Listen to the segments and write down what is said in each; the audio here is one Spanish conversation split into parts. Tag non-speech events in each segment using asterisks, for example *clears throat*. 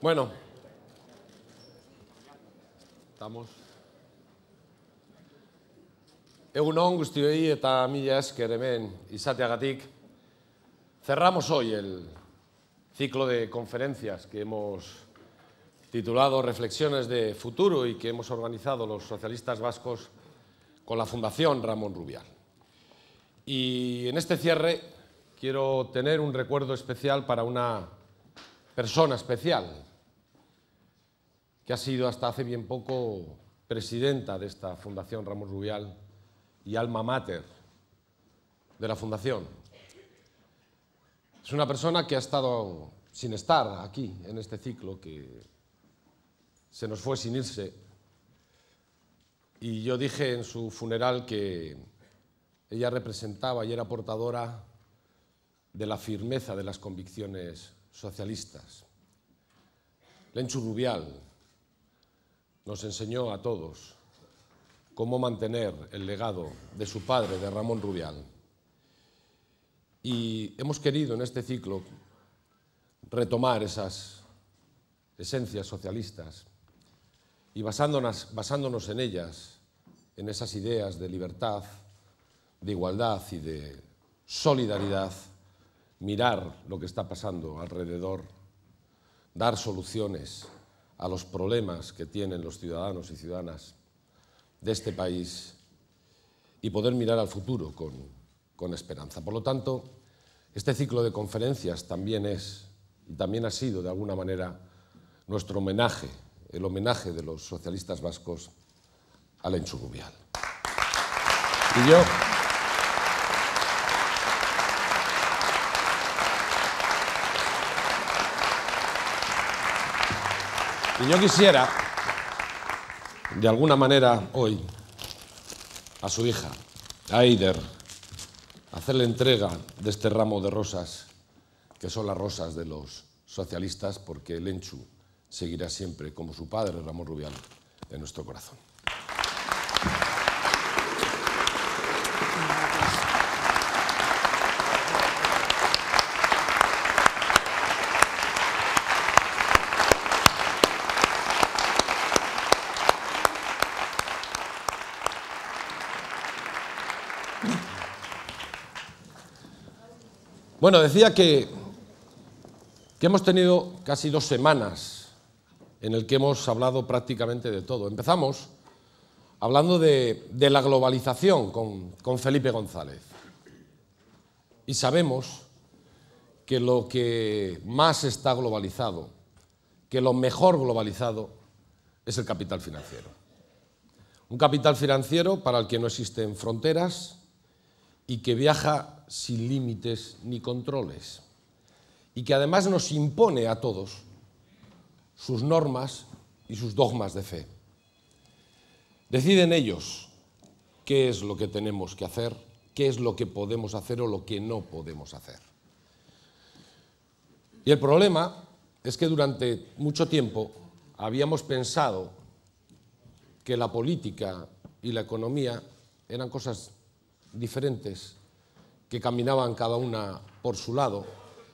Bueno, estamos. Egunon guztioi eta mila esker hemen Cerramos hoy el ciclo de conferencias que hemos titulado Reflexiones de Futuro y que hemos organizado los socialistas vascos con la Fundación Ramón Rubial. Y en este cierre quiero tener un recuerdo especial para una persona especial, que ha sido hasta hace bien poco presidenta de esta Fundación Ramos Rubial y alma mater de la Fundación. Es una persona que ha estado sin estar aquí, en este ciclo, que se nos fue sin irse. Y yo dije en su funeral que ella representaba y era portadora de la firmeza de las convicciones socialistas. Lenchu Rubial, nos enseñó a todos cómo mantener el legado de su padre, de Ramón Rubial. Y hemos querido en este ciclo retomar esas esencias socialistas y basándonos, en ellas, en esas ideas de libertad, de igualdad y de solidaridad, mirar lo que está pasando alrededor, dar soluciones a los problemas que tienen los ciudadanos y ciudadanas de este país y poder mirar al futuro con, esperanza. Por lo tanto, este ciclo de conferencias también es y también ha sido, de alguna manera, nuestro homenaje, el homenaje de los socialistas vascos al Enchurubial. Y yo. Y yo quisiera, de alguna manera, hoy, a su hija, a Eider, hacerle entrega de este ramo de rosas, que son las rosas de los socialistas, porque el seguirá siempre, como su padre Ramón Rubial, en nuestro corazón. Bueno, decía que, que hemos tenido casi dos semanas en el que hemos hablado prácticamente de todo. Empezamos hablando de, la globalización con, con Felipe González. Y sabemos que lo que más está globalizado, que lo mejor globalizado, es el capital financiero. Un capital financiero para el que no existen fronteras y que viaja sin límites ni controles y que además nos impone a todos sus normas y sus dogmas de fe. Deciden ellos qué es lo que tenemos que hacer, qué es lo que podemos hacer o lo que no podemos hacer. Y el problema es que durante mucho tiempo habíamos pensado que la política y la economía eran cosas diferentes que caminaban cada una por su lado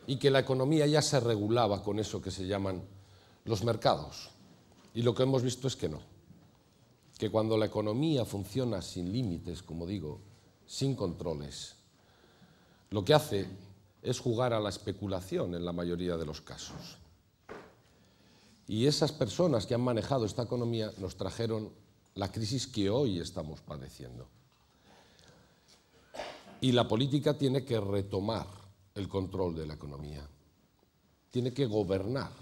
y que la economía ya se regulaba con eso que se llaman los mercados. Y lo que hemos visto es que no, que cuando la economía funciona sin límites, como digo, sin controles, lo que hace es jugar a la especulación en la mayoría de los casos. Y esas personas que han manejado esta economía nos trajeron la crisis que hoy estamos padeciendo. Y la política tiene que retomar el control de la economía, tiene que gobernar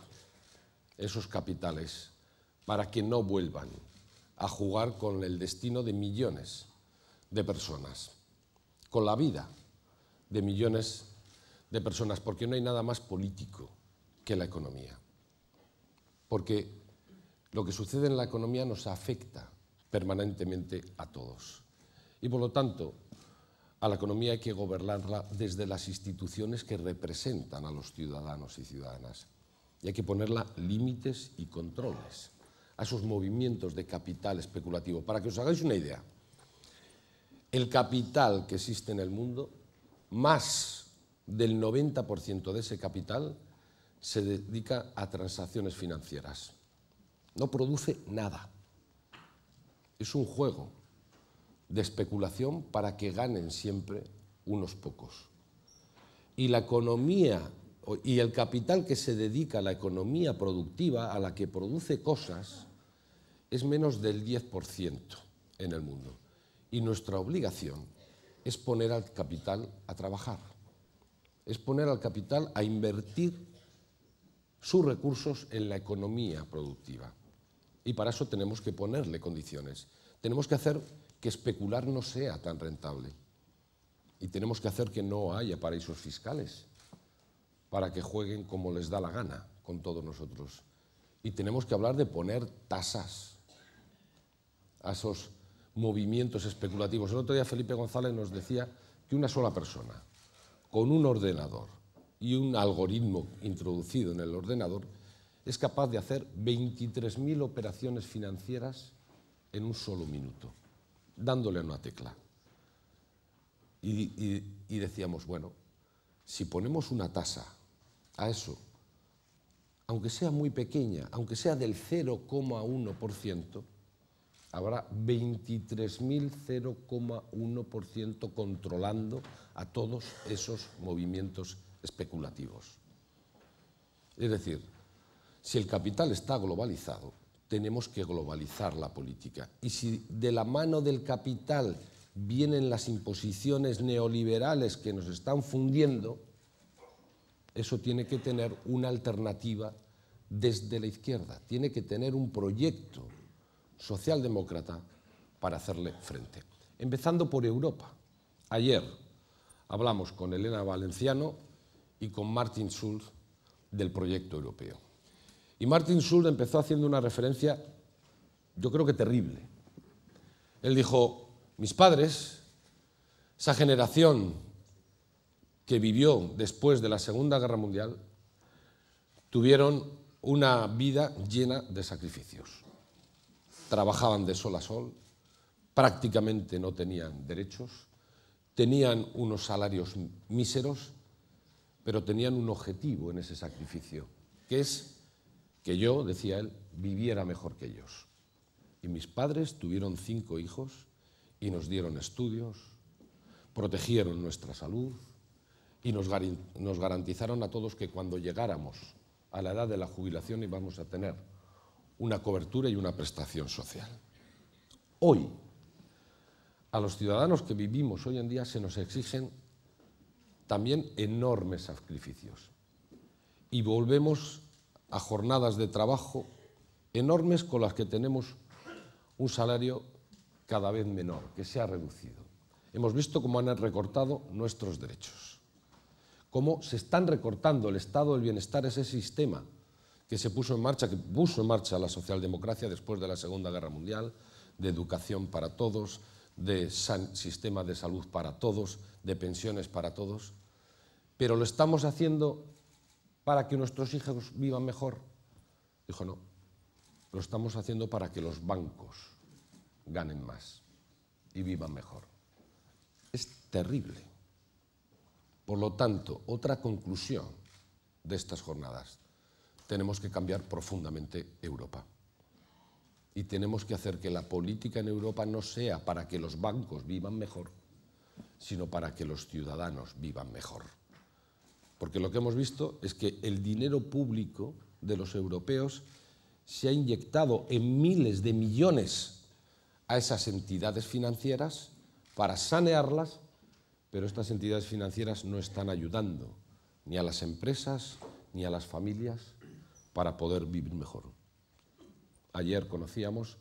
esos capitales para que no vuelvan a jugar con el destino de millones de personas, con la vida de millones de personas, porque no hay nada más político que la economía. Porque lo que sucede en la economía nos afecta permanentemente a todos. Y por lo tanto, a la economía hay que gobernarla desde las instituciones que representan a los ciudadanos y ciudadanas. Y hay que ponerla límites y controles a esos movimientos de capital especulativo. Para que os hagáis una idea, el capital que existe en el mundo, más del 90% de ese capital se dedica a transacciones financieras. No produce nada. Es un juego de especulación para que ganen siempre unos pocos. Y la economía y el capital que se dedica a la economía productiva, a la que produce cosas, es menos del 10% en el mundo. Y nuestra obligación es poner al capital a trabajar, es poner al capital a invertir sus recursos en la economía productiva. Y para eso tenemos que ponerle condiciones. Tenemos que hacer que especular no sea tan rentable. Y tenemos que hacer que no haya paraísos fiscales para que jueguen como les da la gana con todos nosotros. Y tenemos que hablar de poner tasas a esos movimientos especulativos. El otro día Felipe González nos decía que una sola persona, con un ordenador y un algoritmo introducido en el ordenador, es capaz de hacer 23.000 operaciones financieras en un solo minuto dándole una tecla. Y, decíamos, bueno, si ponemos una tasa a eso, aunque sea muy pequeña, aunque sea del 0,1%, habrá ciento controlando a todos esos movimientos especulativos. Es decir, si el capital está globalizado, tenemos que globalizar la política. Y si de la mano del capital vienen las imposiciones neoliberales que nos están fundiendo, eso tiene que tener una alternativa desde la izquierda, tiene que tener un proyecto socialdemócrata para hacerle frente. Empezando por Europa. Ayer hablamos con Elena Valenciano y con Martin Schulz del proyecto europeo. Y Martin Schulz empezó haciendo una referencia, yo creo que terrible. Él dijo, mis padres, esa generación que vivió después de la Segunda Guerra Mundial, tuvieron una vida llena de sacrificios. Trabajaban de sol a sol, prácticamente no tenían derechos, tenían unos salarios míseros, pero tenían un objetivo en ese sacrificio, que es que yo, decía él, viviera mejor que ellos. Y mis padres tuvieron cinco hijos y nos dieron estudios, protegieron nuestra salud y nos, garantizaron a todos que cuando llegáramos a la edad de la jubilación íbamos a tener una cobertura y una prestación social. Hoy, a los ciudadanos que vivimos hoy en día se nos exigen también enormes sacrificios. Y volvemos a jornadas de trabajo enormes con las que tenemos un salario cada vez menor, que se ha reducido. Hemos visto cómo han recortado nuestros derechos, cómo se están recortando el estado del bienestar, ese sistema que se puso en marcha, que puso en marcha la socialdemocracia después de la Segunda Guerra Mundial, de educación para todos, de sistema de salud para todos, de pensiones para todos, pero lo estamos haciendo para que nuestros hijos vivan mejor? Dijo, no, lo estamos haciendo para que los bancos ganen más y vivan mejor. Es terrible. Por lo tanto, otra conclusión de estas jornadas, tenemos que cambiar profundamente Europa. Y tenemos que hacer que la política en Europa no sea para que los bancos vivan mejor, sino para que los ciudadanos vivan mejor. Porque lo que hemos visto es que el dinero público de los europeos se ha inyectado en miles de millones a esas entidades financieras para sanearlas, pero estas entidades financieras no están ayudando ni a las empresas ni a las familias para poder vivir mejor. Ayer conocíamos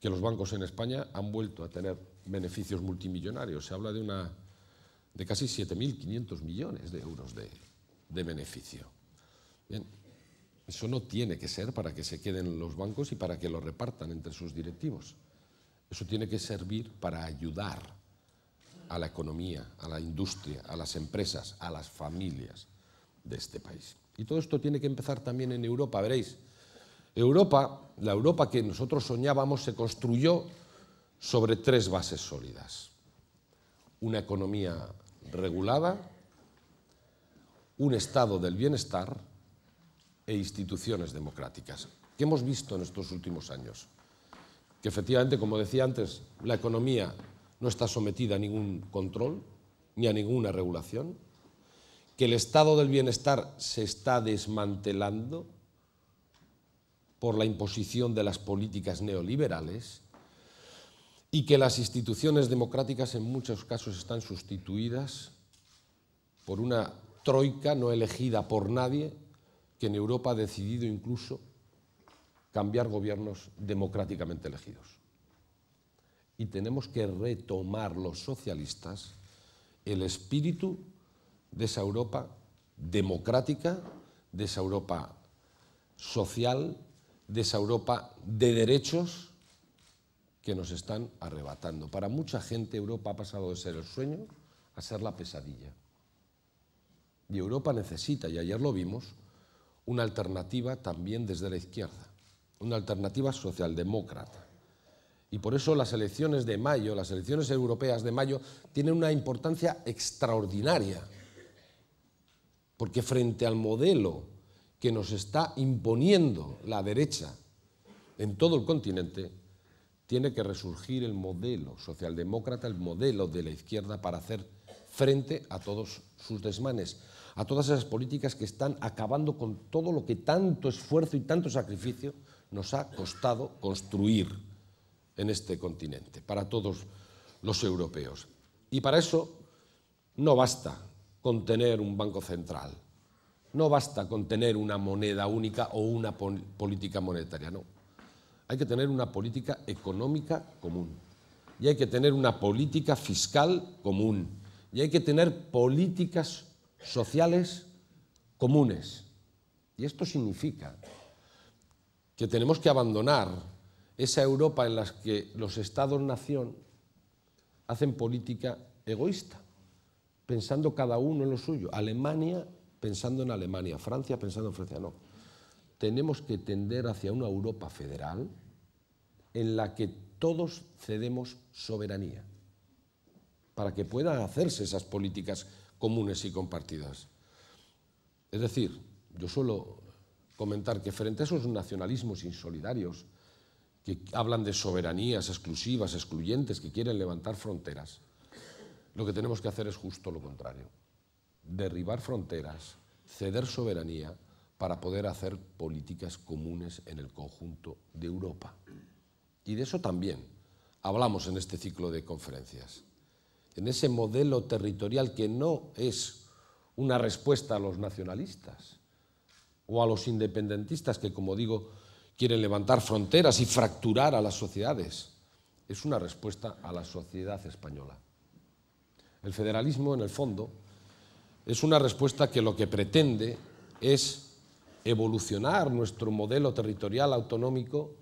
que los bancos en España han vuelto a tener beneficios multimillonarios. Se habla de una de casi 7.500 millones de euros de, beneficio. Bien, eso no tiene que ser para que se queden los bancos y para que lo repartan entre sus directivos. Eso tiene que servir para ayudar a la economía, a la industria, a las empresas, a las familias de este país. Y todo esto tiene que empezar también en Europa, veréis. Europa, la Europa que nosotros soñábamos, se construyó sobre tres bases sólidas. Una economía regulada, un estado del bienestar e instituciones democráticas. ¿Qué hemos visto en estos últimos años? Que efectivamente, como decía antes, la economía no está sometida a ningún control ni a ninguna regulación, que el estado del bienestar se está desmantelando por la imposición de las políticas neoliberales y que las instituciones democráticas en muchos casos están sustituidas por una troika no elegida por nadie, que en Europa ha decidido incluso cambiar gobiernos democráticamente elegidos. Y tenemos que retomar los socialistas el espíritu de esa Europa democrática, de esa Europa social, de esa Europa de derechos que nos están arrebatando. Para mucha gente Europa ha pasado de ser el sueño a ser la pesadilla. Y Europa necesita, y ayer lo vimos, una alternativa también desde la izquierda, una alternativa socialdemócrata. Y por eso las elecciones de mayo, las elecciones europeas de mayo, tienen una importancia extraordinaria. Porque frente al modelo que nos está imponiendo la derecha en todo el continente, tiene que resurgir el modelo socialdemócrata, el modelo de la izquierda para hacer frente a todos sus desmanes, a todas esas políticas que están acabando con todo lo que tanto esfuerzo y tanto sacrificio nos ha costado construir en este continente, para todos los europeos. Y para eso no basta con tener un banco central, no basta con tener una moneda única o una política monetaria, no. Hay que tener una política económica común. Y hay que tener una política fiscal común. Y hay que tener políticas sociales comunes. Y esto significa que tenemos que abandonar esa Europa en la que los estados-nación hacen política egoísta, pensando cada uno en lo suyo. Alemania pensando en Alemania, Francia pensando en Francia, no. Tenemos que tender hacia una Europa federal en la que todos cedemos soberanía para que puedan hacerse esas políticas comunes y compartidas. Es decir, yo suelo comentar que frente a esos nacionalismos insolidarios que hablan de soberanías exclusivas, excluyentes, que quieren levantar fronteras, lo que tenemos que hacer es justo lo contrario. Derribar fronteras, ceder soberanía para poder hacer políticas comunes en el conjunto de Europa. Y de eso también hablamos en este ciclo de conferencias. En ese modelo territorial que no es una respuesta a los nacionalistas o a los independentistas que, como digo, quieren levantar fronteras y fracturar a las sociedades. Es una respuesta a la sociedad española. El federalismo, en el fondo, es una respuesta que lo que pretende es evolucionar nuestro modelo territorial autonómico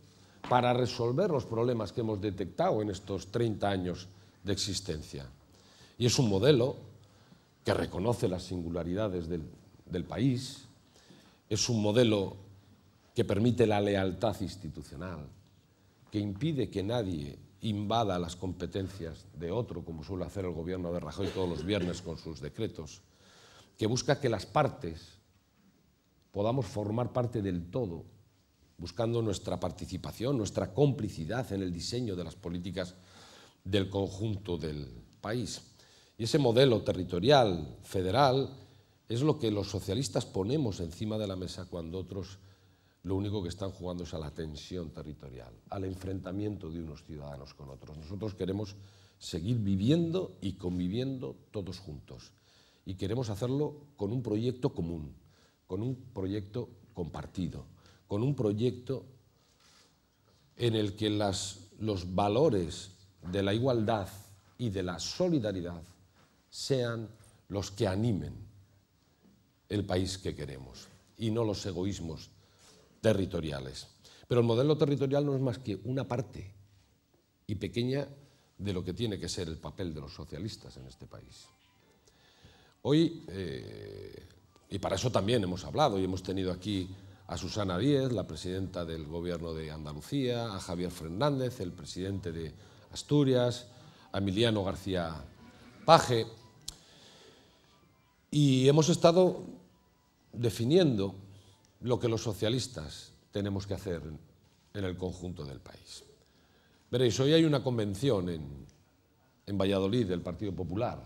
para resolver los problemas que hemos detectado en estos 30 años de existencia. Y es un modelo que reconoce las singularidades del, del país, es un modelo que permite la lealtad institucional, que impide que nadie invada las competencias de otro, como suele hacer el gobierno de Rajoy todos los viernes con sus decretos, que busca que las partes podamos formar parte del todo buscando nuestra participación, nuestra complicidad en el diseño de las políticas del conjunto del país. Y ese modelo territorial, federal, es lo que los socialistas ponemos encima de la mesa cuando otros lo único que están jugando es a la tensión territorial, al enfrentamiento de unos ciudadanos con otros. Nosotros queremos seguir viviendo y conviviendo todos juntos. Y queremos hacerlo con un proyecto común, con un proyecto compartido con un proyecto en el que los valores de la igualdad y de la solidaridad sean los que animen el país que queremos y no los egoísmos territoriales. Pero el modelo territorial no es más que una parte y pequeña de lo que tiene que ser el papel de los socialistas en este país. Hoy, eh, y para eso también hemos hablado y hemos tenido aquí a Susana Díez, la presidenta del Gobierno de Andalucía, a Javier Fernández, el presidente de Asturias, a Emiliano García Paje. Y hemos estado definiendo lo que los socialistas tenemos que hacer en el conjunto del país. Veréis, hoy hay una convención en, en Valladolid del Partido Popular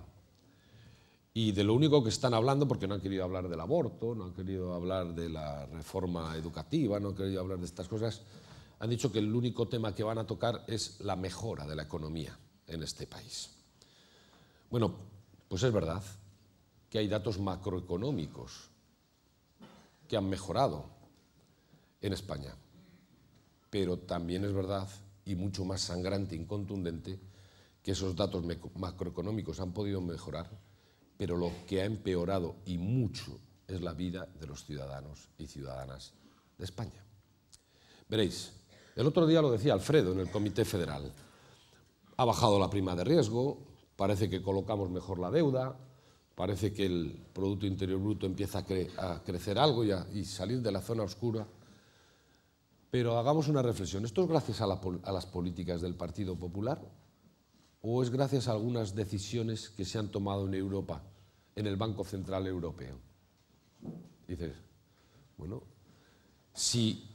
y de lo único que están hablando, porque no han querido hablar del aborto, no han querido hablar de la reforma educativa, no han querido hablar de estas cosas, han dicho que el único tema que van a tocar es la mejora de la economía en este país. Bueno, pues es verdad que hay datos macroeconómicos que han mejorado en España, pero también es verdad, y mucho más sangrante e incontundente que esos datos macroeconómicos han podido mejorar pero lo que ha empeorado y mucho es la vida de los ciudadanos y ciudadanas de España. Veréis, el otro día lo decía Alfredo en el Comité Federal. Ha bajado la prima de riesgo, parece que colocamos mejor la deuda, parece que el Producto Interior Bruto empieza a, crecer algo y, a salir de la zona oscura. Pero hagamos una reflexión. ¿Esto es gracias a las políticas del Partido Popular? o es gracias a algunas decisiones que se han tomado en Europa, en el Banco Central Europeo. Dices, bueno, si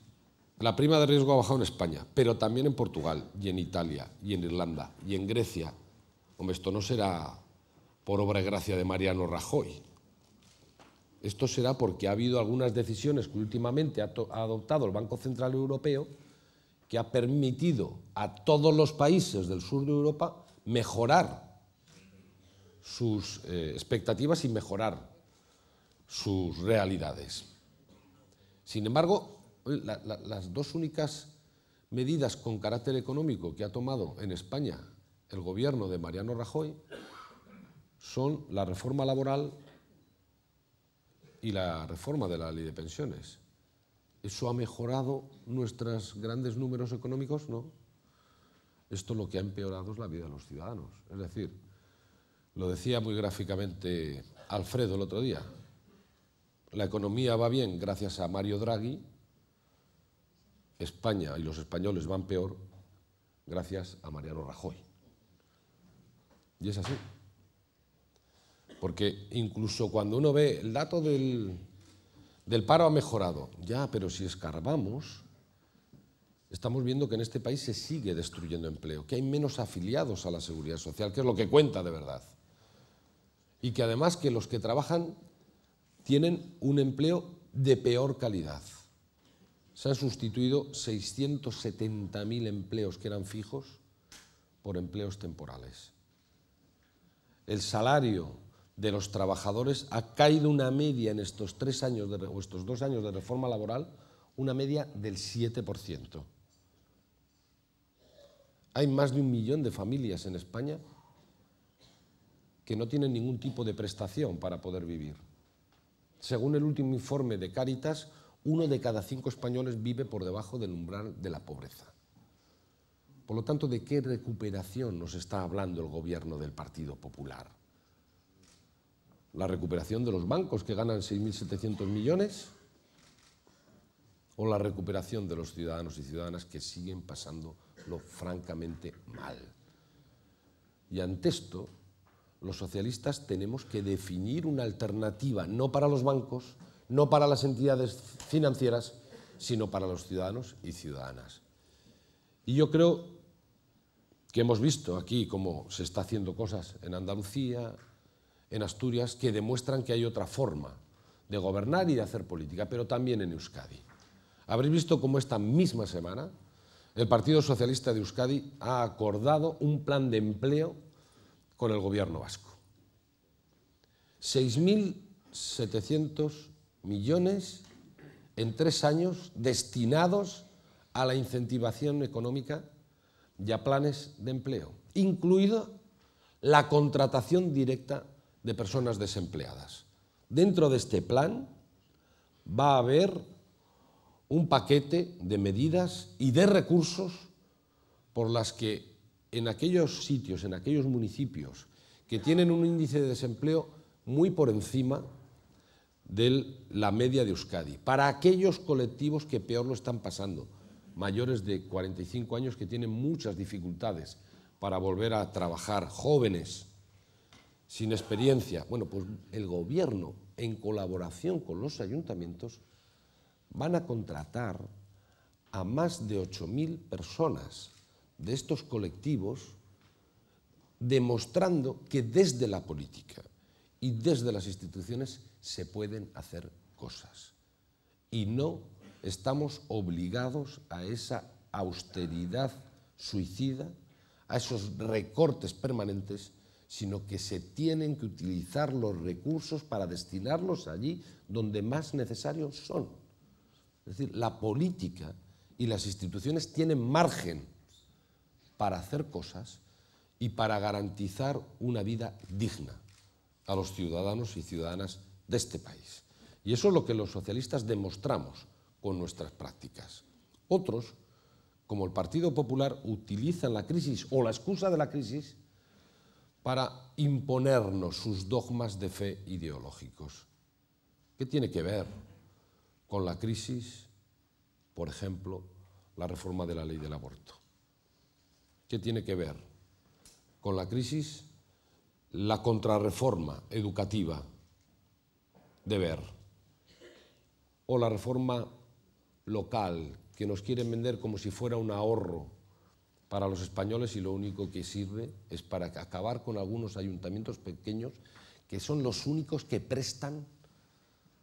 la prima de riesgo ha bajado en España, pero también en Portugal y en Italia y en Irlanda y en Grecia, hombre, esto no será por obra y gracia de Mariano Rajoy. Esto será porque ha habido algunas decisiones que últimamente ha, ha adoptado el Banco Central Europeo que ha permitido a todos los países del sur de Europa mejorar sus eh, expectativas y mejorar sus realidades. Sin embargo, las dos únicas medidas con carácter económico que ha tomado en España el gobierno de Mariano Rajoy son la reforma laboral y la reforma de la ley de pensiones. ¿Eso ha mejorado nuestros grandes números económicos? No esto lo que ha empeorado es la vida de los ciudadanos. Es decir, lo decía muy gráficamente Alfredo el otro día, la economía va bien gracias a Mario Draghi, España y los españoles van peor gracias a Mariano Rajoy. Y es así. Porque incluso cuando uno ve el dato del, del paro ha mejorado, ya, pero si escarbamos, estamos viendo que en este país se sigue destruyendo empleo, que hay menos afiliados a la seguridad social, que es lo que cuenta de verdad. Y que además que los que trabajan tienen un empleo de peor calidad. Se han sustituido 670.000 empleos que eran fijos por empleos temporales. El salario de los trabajadores ha caído una media en estos, tres años de, estos dos años de reforma laboral, una media del 7%. Hay más de un millón de familias en España que no tienen ningún tipo de prestación para poder vivir. Según el último informe de Cáritas, uno de cada cinco españoles vive por debajo del umbral de la pobreza. Por lo tanto, ¿de qué recuperación nos está hablando el gobierno del Partido Popular? ¿La recuperación de los bancos que ganan 6.700 millones? ¿O la recuperación de los ciudadanos y ciudadanas que siguen pasando francamente mal. Y ante esto, los socialistas tenemos que definir una alternativa, no para los bancos, no para las entidades financieras, sino para los ciudadanos y ciudadanas. Y yo creo que hemos visto aquí cómo se está haciendo cosas en Andalucía, en Asturias, que demuestran que hay otra forma de gobernar y de hacer política, pero también en Euskadi. Habréis visto cómo esta misma semana el Partido Socialista de Euskadi ha acordado un plan de empleo con el gobierno vasco. 6.700 millones en tres años destinados a la incentivación económica y a planes de empleo, incluido la contratación directa de personas desempleadas. Dentro de este plan va a haber un paquete de medidas y de recursos por las que en aquellos sitios, en aquellos municipios que tienen un índice de desempleo muy por encima de la media de Euskadi, para aquellos colectivos que peor lo están pasando, mayores de 45 años que tienen muchas dificultades para volver a trabajar, jóvenes sin experiencia. Bueno, pues el gobierno, en colaboración con los ayuntamientos, van a contratar a más de 8.000 personas de estos colectivos, demostrando que desde la política y desde las instituciones se pueden hacer cosas. Y no estamos obligados a esa austeridad suicida, a esos recortes permanentes, sino que se tienen que utilizar los recursos para destinarlos allí donde más necesarios son. Es decir, la política y las instituciones tienen margen para hacer cosas y para garantizar una vida digna a los ciudadanos y ciudadanas de este país. Y eso es lo que los socialistas demostramos con nuestras prácticas. Otros, como el Partido Popular, utilizan la crisis o la excusa de la crisis para imponernos sus dogmas de fe ideológicos. ¿Qué tiene que ver con la crisis, por ejemplo, la reforma de la ley del aborto. ¿Qué tiene que ver con la crisis? La contrarreforma educativa de ver o la reforma local que nos quieren vender como si fuera un ahorro para los españoles y lo único que sirve es para acabar con algunos ayuntamientos pequeños que son los únicos que prestan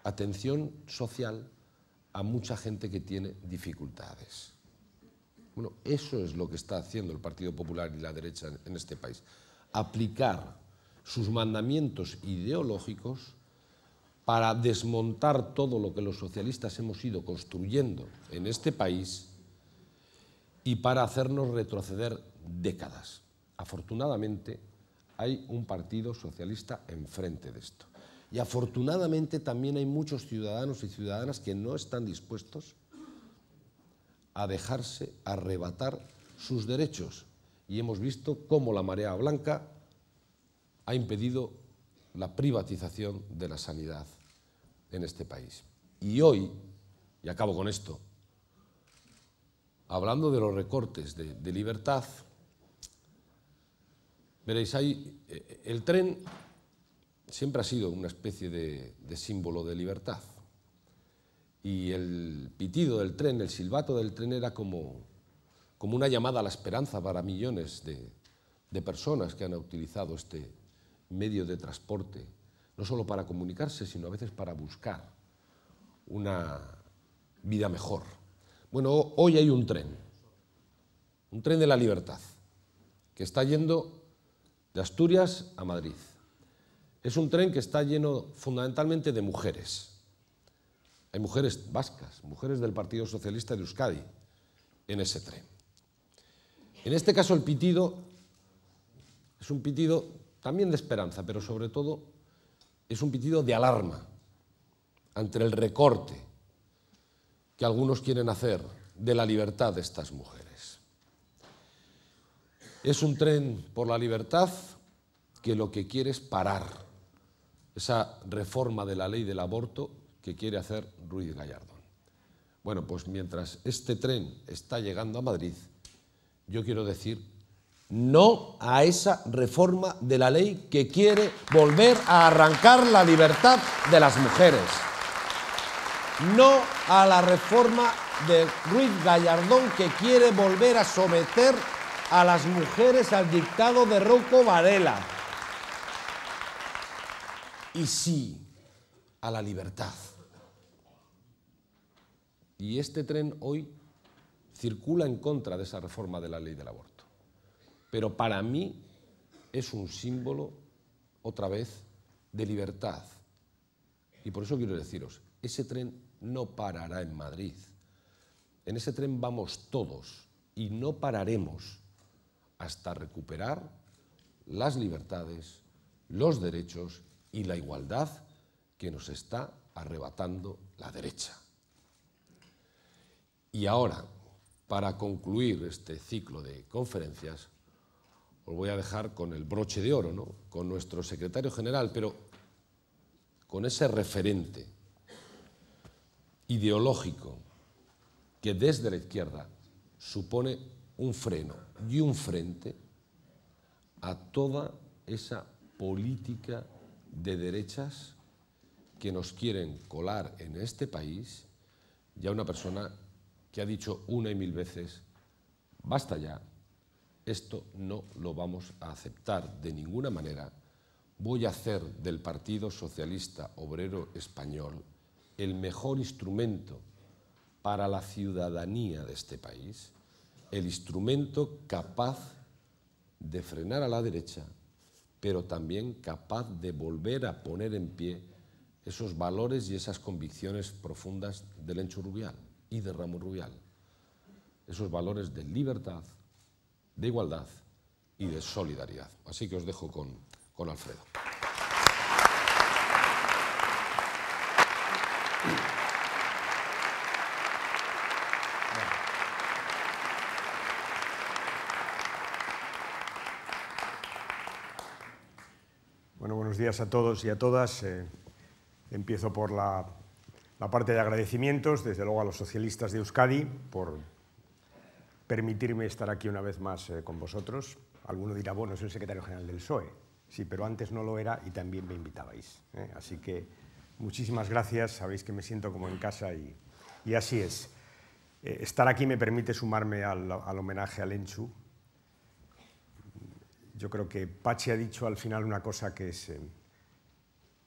atención social a mucha gente que tiene dificultades. Bueno, eso es lo que está haciendo el Partido Popular y la derecha en este país. Aplicar sus mandamientos ideológicos para desmontar todo lo que los socialistas hemos ido construyendo en este país y para hacernos retroceder décadas. Afortunadamente, hay un partido socialista enfrente de esto. Y afortunadamente también hay muchos ciudadanos y ciudadanas que no están dispuestos a dejarse arrebatar sus derechos. Y hemos visto cómo la marea blanca ha impedido la privatización de la sanidad en este país. Y hoy, y acabo con esto, hablando de los recortes de, libertad, veréis, ahí eh, el tren siempre ha sido una especie de, símbolo de libertad. Y el pitido del tren, el silbato del tren era como, como una llamada a la esperanza para millones de, de personas que han utilizado este medio de transporte, no solo para comunicarse, sino a veces para buscar una vida mejor. Bueno, hoy hay un tren, un tren de la libertad, que está yendo de Asturias a Madrid. Es un tren que está lleno fundamentalmente de mujeres. Hay mujeres vascas, mujeres del Partido Socialista de Euskadi en ese tren. En este caso el pitido es un pitido también de esperanza, pero sobre todo es un pitido de alarma ante el recorte que algunos quieren hacer de la libertad de estas mujeres. Es un tren por la libertad que lo que quiere es parar esa reforma de la ley del aborto que quiere hacer Ruiz Gallardón. Bueno, pues mientras este tren está llegando a Madrid, yo quiero decir no a esa reforma de la ley que quiere volver a arrancar la libertad de las mujeres. No a la reforma de Ruiz Gallardón que quiere volver a someter a las mujeres al dictado de Rocco Varela y sí a la libertad. Y este tren hoy circula en contra de esa reforma de la ley del aborto. Pero para mí es un símbolo, otra vez, de libertad. Y por eso quiero deciros, ese tren no parará en Madrid. En ese tren vamos todos y no pararemos hasta recuperar las libertades, los derechos y la igualdad que nos está arrebatando la derecha. Y ahora, para concluir este ciclo de conferencias, os voy a dejar con el broche de oro, con nuestro secretario general, pero con ese referente ideológico que desde la izquierda supone un freno y un frente a toda esa política de derechas que nos quieren colar en este país ya una persona que ha dicho una y mil veces, basta ya, esto no lo vamos a aceptar de ninguna manera, voy a hacer del Partido Socialista Obrero Español el mejor instrumento para la ciudadanía de este país, el instrumento capaz de frenar a la derecha pero también capaz de volver a poner en pie esos valores y esas convicciones profundas del Encho Rubial y de Ramón Rubial. Esos valores de libertad, de igualdad y de solidaridad. Así que os dejo con Alfredo. buenos días a todos y a todas. Eh, empiezo por la, parte de agradecimientos, desde luego a los socialistas de Euskadi, por permitirme estar aquí una vez más eh, con vosotros. Alguno dirá, bueno, es el secretario general del PSOE. Sí, pero antes no lo era y también me invitabais. ¿eh? Así que muchísimas gracias, sabéis que me siento como en casa y, y así es. estar aquí me permite sumarme al, al homenaje a Lenchu, yo creo que Pachi ha dicho al final una cosa que es, eh,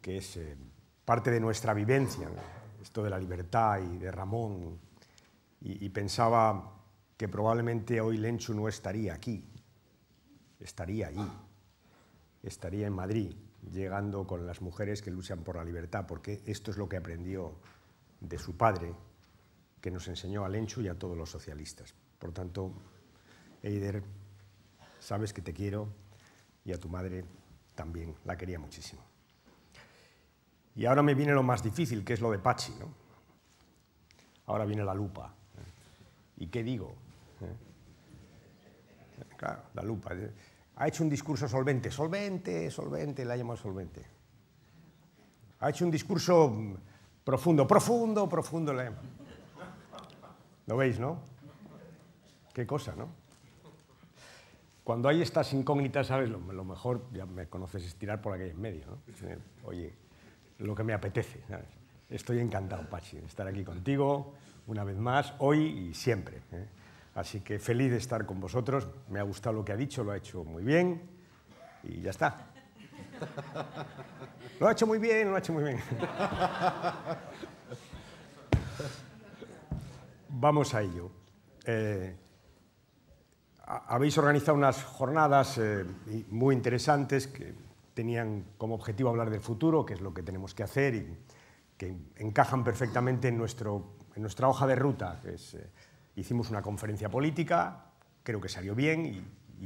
que es eh, parte de nuestra vivencia, esto de la libertad y de Ramón, y, y, pensaba que probablemente hoy Lenchu no estaría aquí, estaría allí, estaría en Madrid, llegando con las mujeres que luchan por la libertad, porque esto es lo que aprendió de su padre, que nos enseñó a Lenchu y a todos los socialistas. Por tanto, Eider Sabes que te quiero y a tu madre también, la quería muchísimo. Y ahora me viene lo más difícil, que es lo de Pachi. ¿no? Ahora viene la lupa. ¿eh? ¿Y qué digo? ¿Eh? Claro, la lupa. ¿eh? Ha hecho un discurso solvente, solvente, solvente, la llamado solvente. Ha hecho un discurso profundo, profundo, profundo, la ¿Lo veis, no? Qué cosa, ¿no? cuando hay estas incógnitas, ¿sabes? Lo, mejor, ya me conoces, es tirar por aquí en medio, Oye, lo que me apetece, Estoy encantado, Pachi, de estar aquí contigo una vez más, hoy y siempre. ¿eh? Así que feliz de estar con vosotros. Me ha gustado lo que ha dicho, lo ha hecho muy bien y ya está. Lo ha hecho muy bien, lo ha hecho muy bien. Vamos a ello. Eh, habéis organizado unas jornadas eh, muy interesantes que tenían como objetivo hablar del futuro, que es lo que tenemos que hacer y que encajan perfectamente en, nuestro, en nuestra hoja de ruta. Eh, hicimos una conferencia política, creo que salió bien y,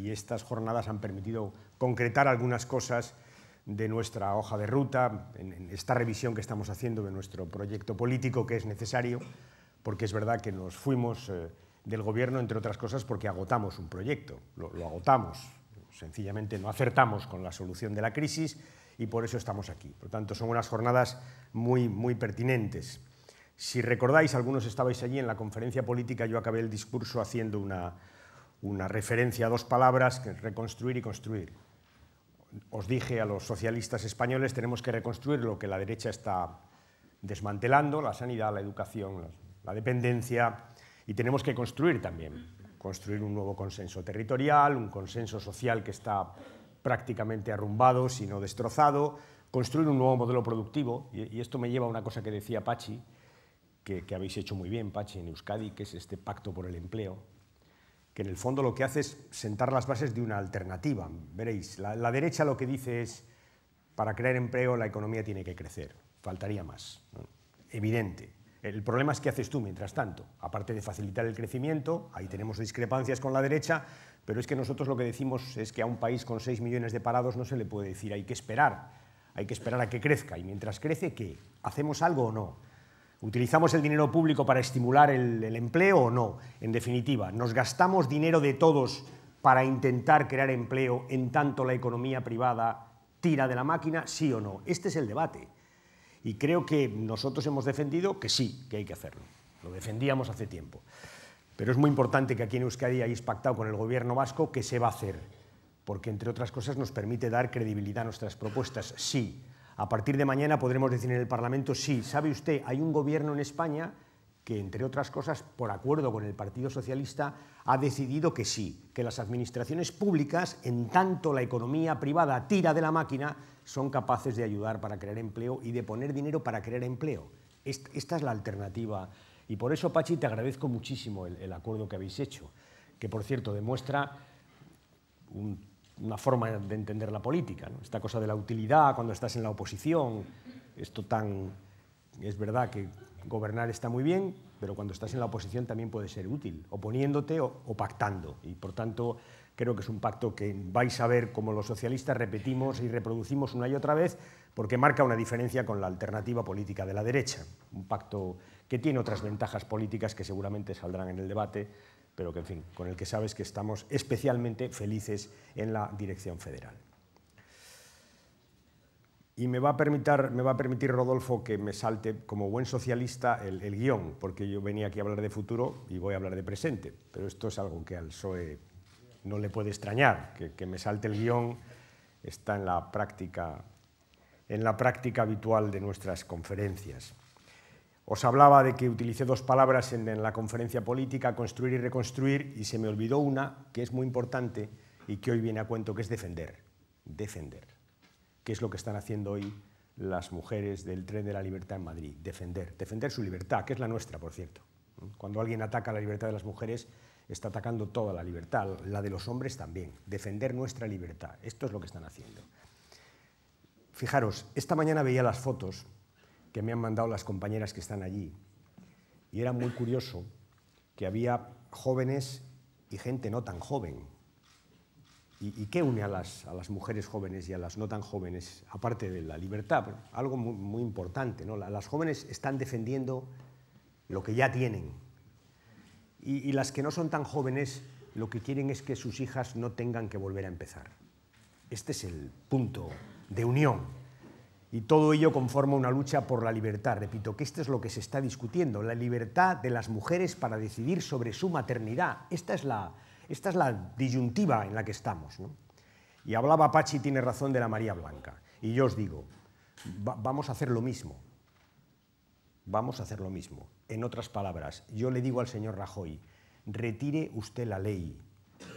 estas jornadas han permitido concretar algunas cosas de nuestra hoja de ruta, en, esta revisión que estamos haciendo de nuestro proyecto político que es necesario, porque es verdad que nos fuimos... Eh, del gobierno, entre otras cosas, porque agotamos un proyecto, lo, agotamos, sencillamente no acertamos con la solución de la crisis y por eso estamos aquí. Por lo tanto, son unas jornadas muy, muy pertinentes. Si recordáis, algunos estabais allí en la conferencia política, yo acabé el discurso haciendo una, referencia a dos palabras, que reconstruir y construir. Os dije a los socialistas españoles, tenemos que reconstruir lo que la derecha está desmantelando, la sanidad, la educación, la dependencia, y tenemos que construir también, construir un nuevo consenso territorial, un consenso social que está prácticamente arrumbado, sino destrozado, construir un nuevo modelo productivo, y, esto me lleva a una cosa que decía Pachi, que, habéis hecho muy bien, Pachi, en Euskadi, que es este pacto por el empleo, que en el fondo lo que hace es sentar las bases de una alternativa. Veréis, la, derecha lo que dice es, para crear empleo la economía tiene que crecer, faltaría más, evidente, el problema es qué haces tú mientras tanto. Aparte de facilitar el crecimiento, ahí tenemos discrepancias con la derecha, pero es que nosotros lo que decimos es que a un país con 6 millones de parados no se le puede decir hay que esperar, hay que esperar a que crezca. Y mientras crece, ¿qué? ¿Hacemos algo o no? ¿Utilizamos el dinero público para estimular el, el empleo o no? En definitiva, ¿nos gastamos dinero de todos para intentar crear empleo en tanto la economía privada tira de la máquina, sí o no? Este es el debate. Y creo que nosotros hemos defendido que sí, que hay que hacerlo. Lo defendíamos hace tiempo. Pero es muy importante que aquí en Euskadi hayáis pactado con el gobierno vasco que se va a hacer, porque entre otras cosas nos permite dar credibilidad a nuestras propuestas. Sí, a partir de mañana podremos decir en el Parlamento, sí, sabe usted, hay un gobierno en España que, entre otras cosas, por acuerdo con el Partido Socialista, ha decidido que sí, que las administraciones públicas, en tanto la economía privada tira de la máquina, son capaces de ayudar para crear empleo y de poner dinero para crear empleo. Esta es la alternativa. Y por eso, Pachi, te agradezco muchísimo el, acuerdo que habéis hecho, que por cierto demuestra una forma de entender la política, esta cosa de la utilidad cuando estás en la oposición, esto tan... Es verdad que gobernar está muy bien, pero cuando estás en la oposición también puede ser útil, oponiéndote o pactando. Y por tanto, Creo que es un pacto que vais a ver como los socialistas repetimos y reproducimos una y otra vez porque marca una diferencia con la alternativa política de la derecha. Un pacto que tiene otras ventajas políticas que seguramente saldrán en el debate, pero que, en fin, con el que sabes que estamos especialmente felices en la dirección federal. Y me va, a permitir, me va a permitir, Rodolfo, que me salte como buen socialista el, el guión, porque yo venía aquí a hablar de futuro y voy a hablar de presente, pero esto es algo que al PSOE no le puede extrañar. Que, me salte el guión está en la, práctica, en la práctica habitual de nuestras conferencias. Os hablaba de que utilicé dos palabras en, en la conferencia política, construir y reconstruir, y se me olvidó una que es muy importante y que hoy viene a cuento, que es defender. Defender. ¿Qué es lo que están haciendo hoy las mujeres del tren de la libertad en Madrid, defender, defender su libertad, que es la nuestra, por cierto. Cuando alguien ataca la libertad de las mujeres, está atacando toda la libertad, la de los hombres también, defender nuestra libertad. Esto es lo que están haciendo. Fijaros, esta mañana veía las fotos que me han mandado las compañeras que están allí y era muy curioso que había jóvenes y gente no tan joven. ¿Y, qué une a las, a las, mujeres jóvenes y a las no tan jóvenes, aparte de la libertad? Algo muy, muy importante. ¿no? Las jóvenes están defendiendo lo que ya tienen, y, las que no son tan jóvenes lo que quieren es que sus hijas no tengan que volver a empezar. Este es el punto de unión. Y todo ello conforma una lucha por la libertad. Repito que esto es lo que se está discutiendo, la libertad de las mujeres para decidir sobre su maternidad. Esta es la, esta es la disyuntiva en la que estamos. ¿no? Y hablaba Pachi, tiene razón, de la María Blanca. Y yo os digo, vamos a hacer lo mismo. Vamos a hacer lo mismo. En otras palabras, yo le digo al señor Rajoy, retire usted la ley,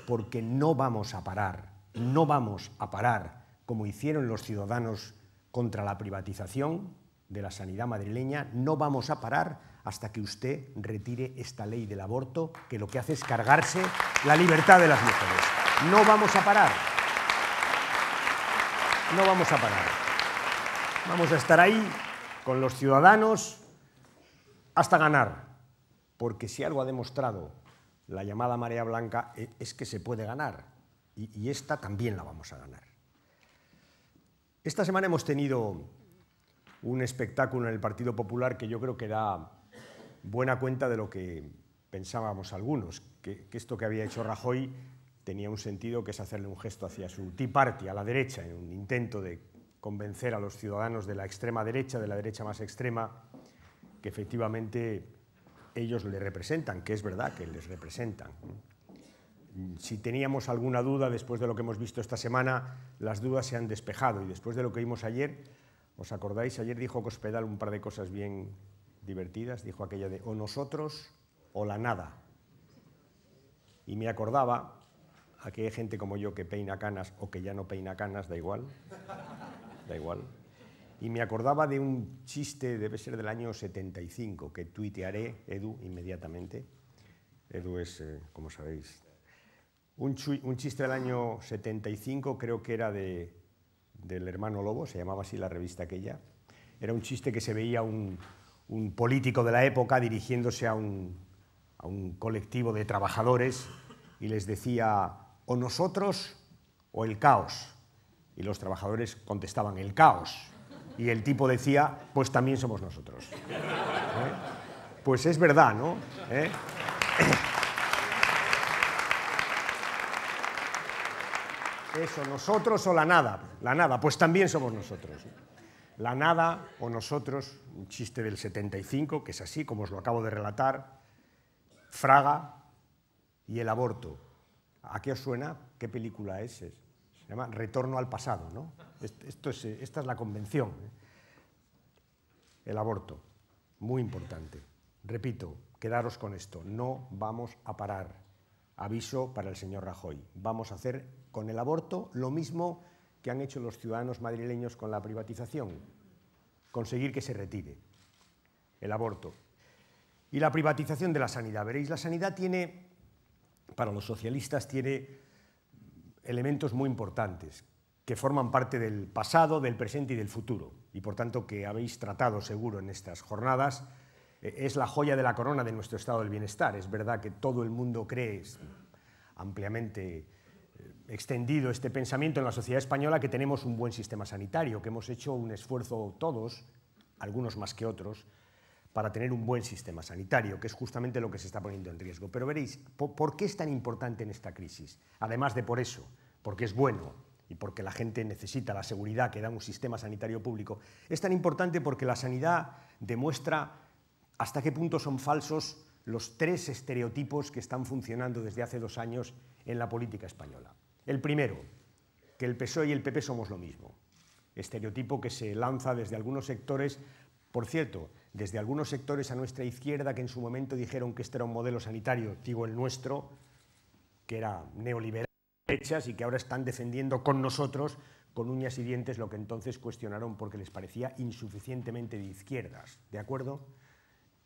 porque no vamos a parar, no vamos a parar, como hicieron los ciudadanos contra la privatización de la sanidad madrileña, no vamos a parar hasta que usted retire esta ley del aborto, que lo que hace es cargarse la libertad de las mujeres. No vamos a parar. No vamos a parar. Vamos a estar ahí con los ciudadanos, hasta ganar. Porque si algo ha demostrado la llamada marea blanca e, es que se puede ganar y, esta también la vamos a ganar. Esta semana hemos tenido un espectáculo en el Partido Popular que yo creo que da buena cuenta de lo que pensábamos algunos, que, que esto que había hecho Rajoy tenía un sentido que es hacerle un gesto hacia su Tea Party, a la derecha, en un intento de convencer a los ciudadanos de la extrema derecha, de la derecha más extrema, que efectivamente ellos le representan, que es verdad que les representan. Si teníamos alguna duda después de lo que hemos visto esta semana, las dudas se han despejado y después de lo que vimos ayer, ¿os acordáis? Ayer dijo Cospedal un par de cosas bien divertidas, dijo aquella de o nosotros o la nada. Y me acordaba a que hay gente como yo que peina canas o que ya no peina canas, da igual, da igual, y me acordaba de un chiste, debe ser del año 75, que tuitearé, Edu, inmediatamente. Edu es, eh, como sabéis, un, chiste del año 75, creo que era del hermano Lobo, se llamaba así la revista aquella. Era un chiste que se veía un, político de la época dirigiéndose a un, a un colectivo de trabajadores y les decía, o nosotros o el caos. Y los trabajadores contestaban, el caos. Y el tipo decía, pues también somos nosotros. ¿Eh? Pues es verdad, ¿no? ¿Eh? *coughs* Eso, nosotros o la nada. La nada, pues también somos nosotros. La nada o nosotros, un chiste del 75, que es así, como os lo acabo de relatar, Fraga y el aborto. ¿A qué os suena? ¿Qué película es? retorno al pasado, ¿no? Eh, esta es la convención. ¿eh? El aborto, muy importante. Repito, quedaros con esto, no vamos a parar. Aviso para el señor Rajoy. Vamos a hacer con el aborto lo mismo que han hecho los ciudadanos madrileños con la privatización, conseguir que se retire el aborto. Y la privatización de la sanidad. Veréis, la sanidad tiene, para los socialistas, tiene elementos muy importantes que forman parte del pasado, del presente y del futuro, y por tanto que habéis tratado seguro en estas jornadas, eh, es la joya de la corona de nuestro estado del bienestar. Es verdad que todo el mundo cree ampliamente eh, extendido este pensamiento en la sociedad española que tenemos un buen sistema sanitario, que hemos hecho un esfuerzo todos, algunos más que otros, para tener un buen sistema sanitario, que es justamente lo que se está poniendo en riesgo. Pero veréis, ¿por qué es tan importante en esta crisis? Además de por eso, porque es bueno y porque la gente necesita la seguridad que da un sistema sanitario público, es tan importante porque la sanidad demuestra hasta qué punto son falsos los tres estereotipos que están funcionando desde hace dos años en la política española. El primero, que el PSOE y el PP somos lo mismo. Estereotipo que se lanza desde algunos sectores por cierto, desde algunos sectores a nuestra izquierda que en su momento dijeron que este era un modelo sanitario, digo el nuestro, que era neoliberal y que ahora están defendiendo con nosotros con uñas y dientes lo que entonces cuestionaron porque les parecía insuficientemente de izquierdas, ¿de acuerdo?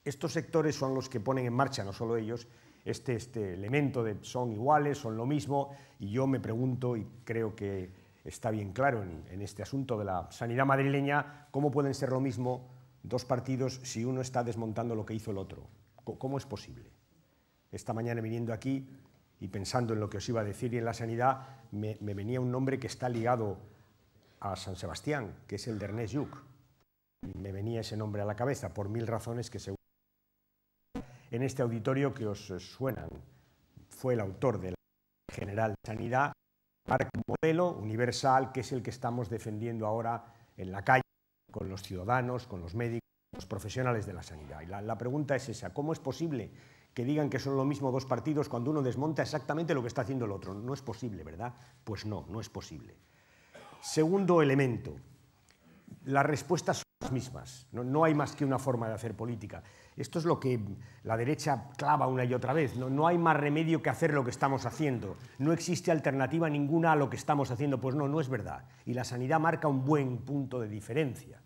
Estos sectores son los que ponen en marcha, no solo ellos, este, este elemento de son iguales, son lo mismo, y yo me pregunto, y creo que está bien claro en, en este asunto de la sanidad madrileña, cómo pueden ser lo mismo dos partidos si uno está desmontando lo que hizo el otro? ¿Cómo es posible? Esta mañana viniendo aquí y pensando en lo que os iba a decir y en la sanidad, me, venía un nombre que está ligado a San Sebastián, que es el de Ernest Y Me venía ese nombre a la cabeza por mil razones que seguro en este auditorio que os suenan. Fue el autor de la General Sanidad, modelo universal que es el que estamos defendiendo ahora en la calle, con los ciudadanos, con los médicos, los profesionales de la sanidad. Y la, pregunta es esa, ¿cómo es posible que digan que son lo mismo dos partidos cuando uno desmonta exactamente lo que está haciendo el otro? No es posible, ¿verdad? Pues no, no es posible. Segundo elemento, las respuestas son las mismas, no hay más que una forma de hacer política. Esto es lo que la derecha clava una y otra vez. No, hay más remedio que hacer lo que estamos haciendo. No existe alternativa ninguna a lo que estamos haciendo. Pues no, no es verdad. Y la sanidad marca un buen punto de diferencia.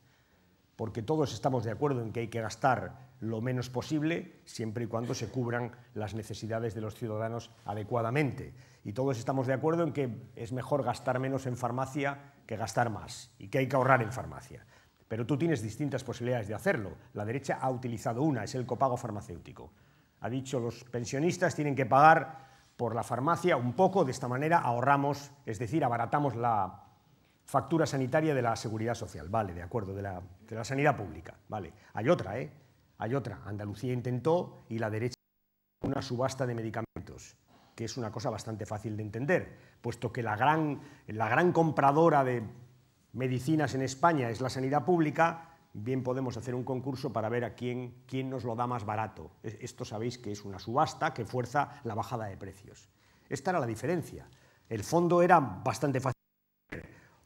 Porque todos estamos de acuerdo en que hay que gastar lo menos posible siempre y cuando se cubran las necesidades de los ciudadanos adecuadamente. Y todos estamos de acuerdo en que es mejor gastar menos en farmacia que gastar más y que hay que ahorrar en farmacia. Pero tú tienes distintas posibilidades de hacerlo. La derecha ha utilizado una, es el copago farmacéutico. Ha dicho los pensionistas tienen que pagar por la farmacia un poco, de esta manera ahorramos, es decir, abaratamos la factura sanitaria de la seguridad social, vale, de acuerdo, de la, de la sanidad pública, vale. Hay otra, ¿eh? Hay otra. Andalucía intentó y la derecha una subasta de medicamentos, que es una cosa bastante fácil de entender, puesto que la gran, la gran compradora de medicinas en España es la sanidad pública, bien podemos hacer un concurso para ver a quién, quién nos lo da más barato. Esto sabéis que es una subasta que fuerza la bajada de precios. Esta era la diferencia. El fondo era bastante fácil.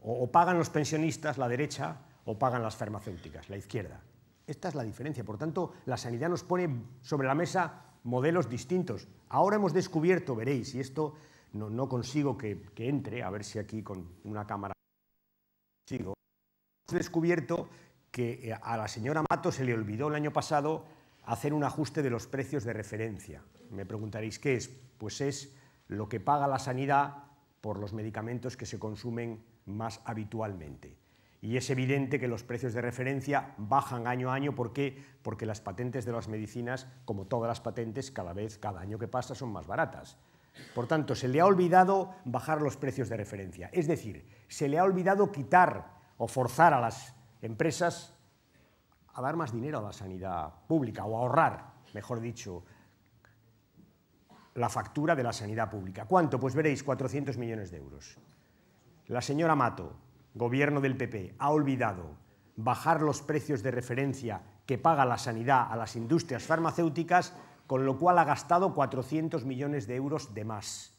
O, o pagan los pensionistas, la derecha, o pagan las farmacéuticas, la izquierda. Esta es la diferencia. Por tanto, la sanidad nos pone sobre la mesa modelos distintos. Ahora hemos descubierto, veréis, y esto no, consigo que entre, a ver si aquí con una cámara Sigo. Hemos descubierto que eh, a la señora Mato se le olvidó el año pasado hacer un ajuste de los precios de referencia. Me preguntaréis, ¿qué es? Pues es lo que paga la sanidad por los medicamentos que se consumen más habitualmente. Y es evidente que los precios de referencia bajan año a año. ¿Por qué? Porque las patentes de las medicinas, como todas las patentes, cada vez, cada año que pasa, son más baratas. Por tanto, se le ha olvidado bajar los precios de referencia. Es decir, se le ha olvidado quitar o forzar a las empresas a dar más dinero a la sanidad pública o ahorrar, mejor dicho, la factura de la sanidad pública. ¿Cuánto? Pues veréis, 400 millones de euros. La señora Mato, gobierno del PP, ha olvidado bajar los precios de referencia que paga la sanidad a las industrias farmacéuticas con lo cual ha gastado 400 millones de euros de más.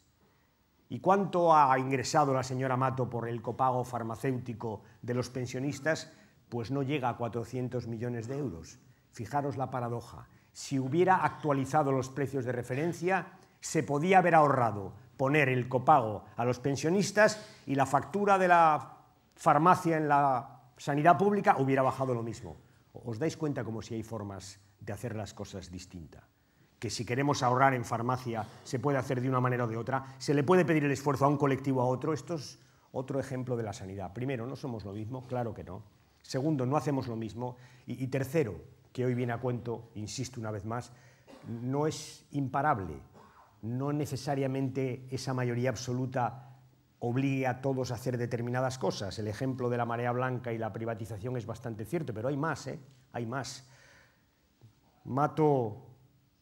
¿Y cuánto ha ingresado la señora Mato por el copago farmacéutico de los pensionistas? Pues no llega a 400 millones de euros. Fijaros la paradoja. Si hubiera actualizado los precios de referencia, se podía haber ahorrado poner el copago a los pensionistas y la factura de la farmacia en la sanidad pública hubiera bajado lo mismo. ¿Os dais cuenta como si hay formas de hacer las cosas distintas? que si queremos ahorrar en farmacia se puede hacer de una manera o de otra, se le puede pedir el esfuerzo a un colectivo a otro, esto es otro ejemplo de la sanidad. Primero, no somos lo mismo, claro que no. Segundo, no hacemos lo mismo. Y, y tercero, que hoy viene a cuento, insisto una vez más, no es imparable. No necesariamente esa mayoría absoluta obligue a todos a hacer determinadas cosas. El ejemplo de la marea blanca y la privatización es bastante cierto, pero hay más, ¿eh? Hay más. Mato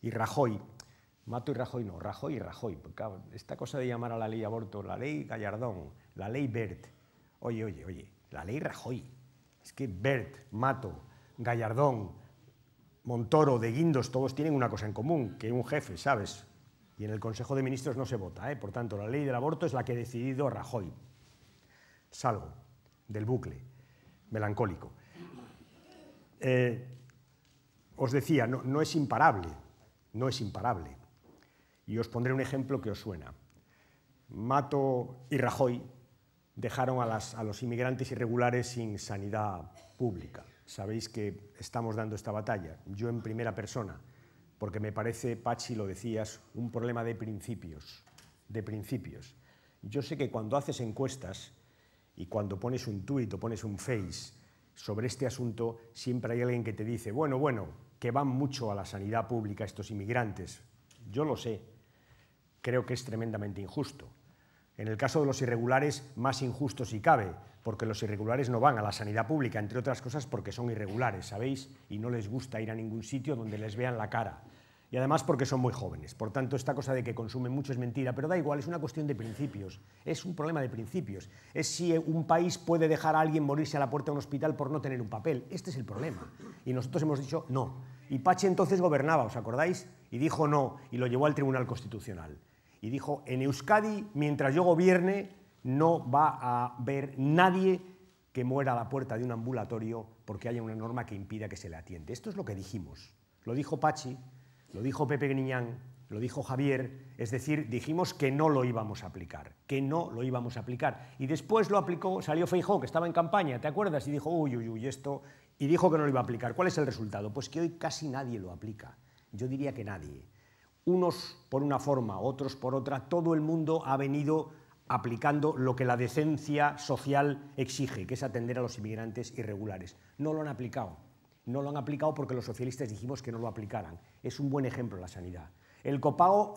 y Rajoy. Mato y Rajoy no, Rajoy y Rajoy. Porque, esta cosa de llamar a la ley aborto la ley Gallardón, la ley Bert. Oye, oye, oye, la ley Rajoy. Es que Bert, Mato, Gallardón, Montoro, De Guindos, todos tienen una cosa en común, que un jefe, ¿sabes? Y en el Consejo de Ministros no se vota, ¿eh? por tanto, la ley del aborto es la que ha decidido Rajoy. Salgo del bucle melancólico. Eh, os decía, no es imparable, no es imparable. Y os pondré un ejemplo que os suena. Mato y Rajoy dejaron a, los inmigrantes irregulares sin sanidad pública. Sabéis que estamos dando esta batalla, yo en primera persona, porque me parece, Pachi, lo decías, un problema de principios, de principios. Yo sé que cuando haces encuestas y cuando pones un tuit o pones un face sobre este asunto, siempre hay alguien que te dice, bueno, bueno, que van mucho a la sanidad pública estos inmigrantes. Yo lo sé. Creo que es tremendamente injusto. En el caso de los irregulares, más injusto si cabe, porque los irregulares no van a la sanidad pública, entre otras cosas porque son irregulares, ¿sabéis? Y no les gusta ir a ningún sitio donde les vean la cara. Y además porque son muy jóvenes. Por tanto, esta cosa de que consumen mucho es mentira, pero da igual, es una cuestión de principios. Es un problema de principios. Es si un país puede dejar a alguien morirse a la puerta de un hospital por no tener un papel. Este es el problema. Y nosotros hemos dicho no. Y Pache entonces gobernaba, ¿os acordáis? Y dijo no, y lo llevó al Tribunal Constitucional. Y dijo, en Euskadi, mientras yo gobierne, no va a haber nadie que muera a la puerta de un ambulatorio porque haya una norma que impida que se le atiende. Esto es lo que dijimos. Lo dijo Pachi lo dijo Pepe Griñán, lo dijo Javier, es decir, dijimos que no lo íbamos a aplicar, que no lo íbamos a aplicar. Y después lo aplicó, salió Feijó, que estaba en campaña, ¿te acuerdas? Y dijo, uy, uy, uy, esto, y dijo que no lo iba a aplicar. ¿Cuál es el resultado? Pues que hoy casi nadie lo aplica. Yo diría que nadie. Unos por una forma, otros por otra, todo el mundo ha venido aplicando lo que la decencia social exige, que es atender a los inmigrantes irregulares. No lo han aplicado no lo han aplicado porque los socialistas dijimos que no lo aplicaran. Es un buen ejemplo la sanidad. El copago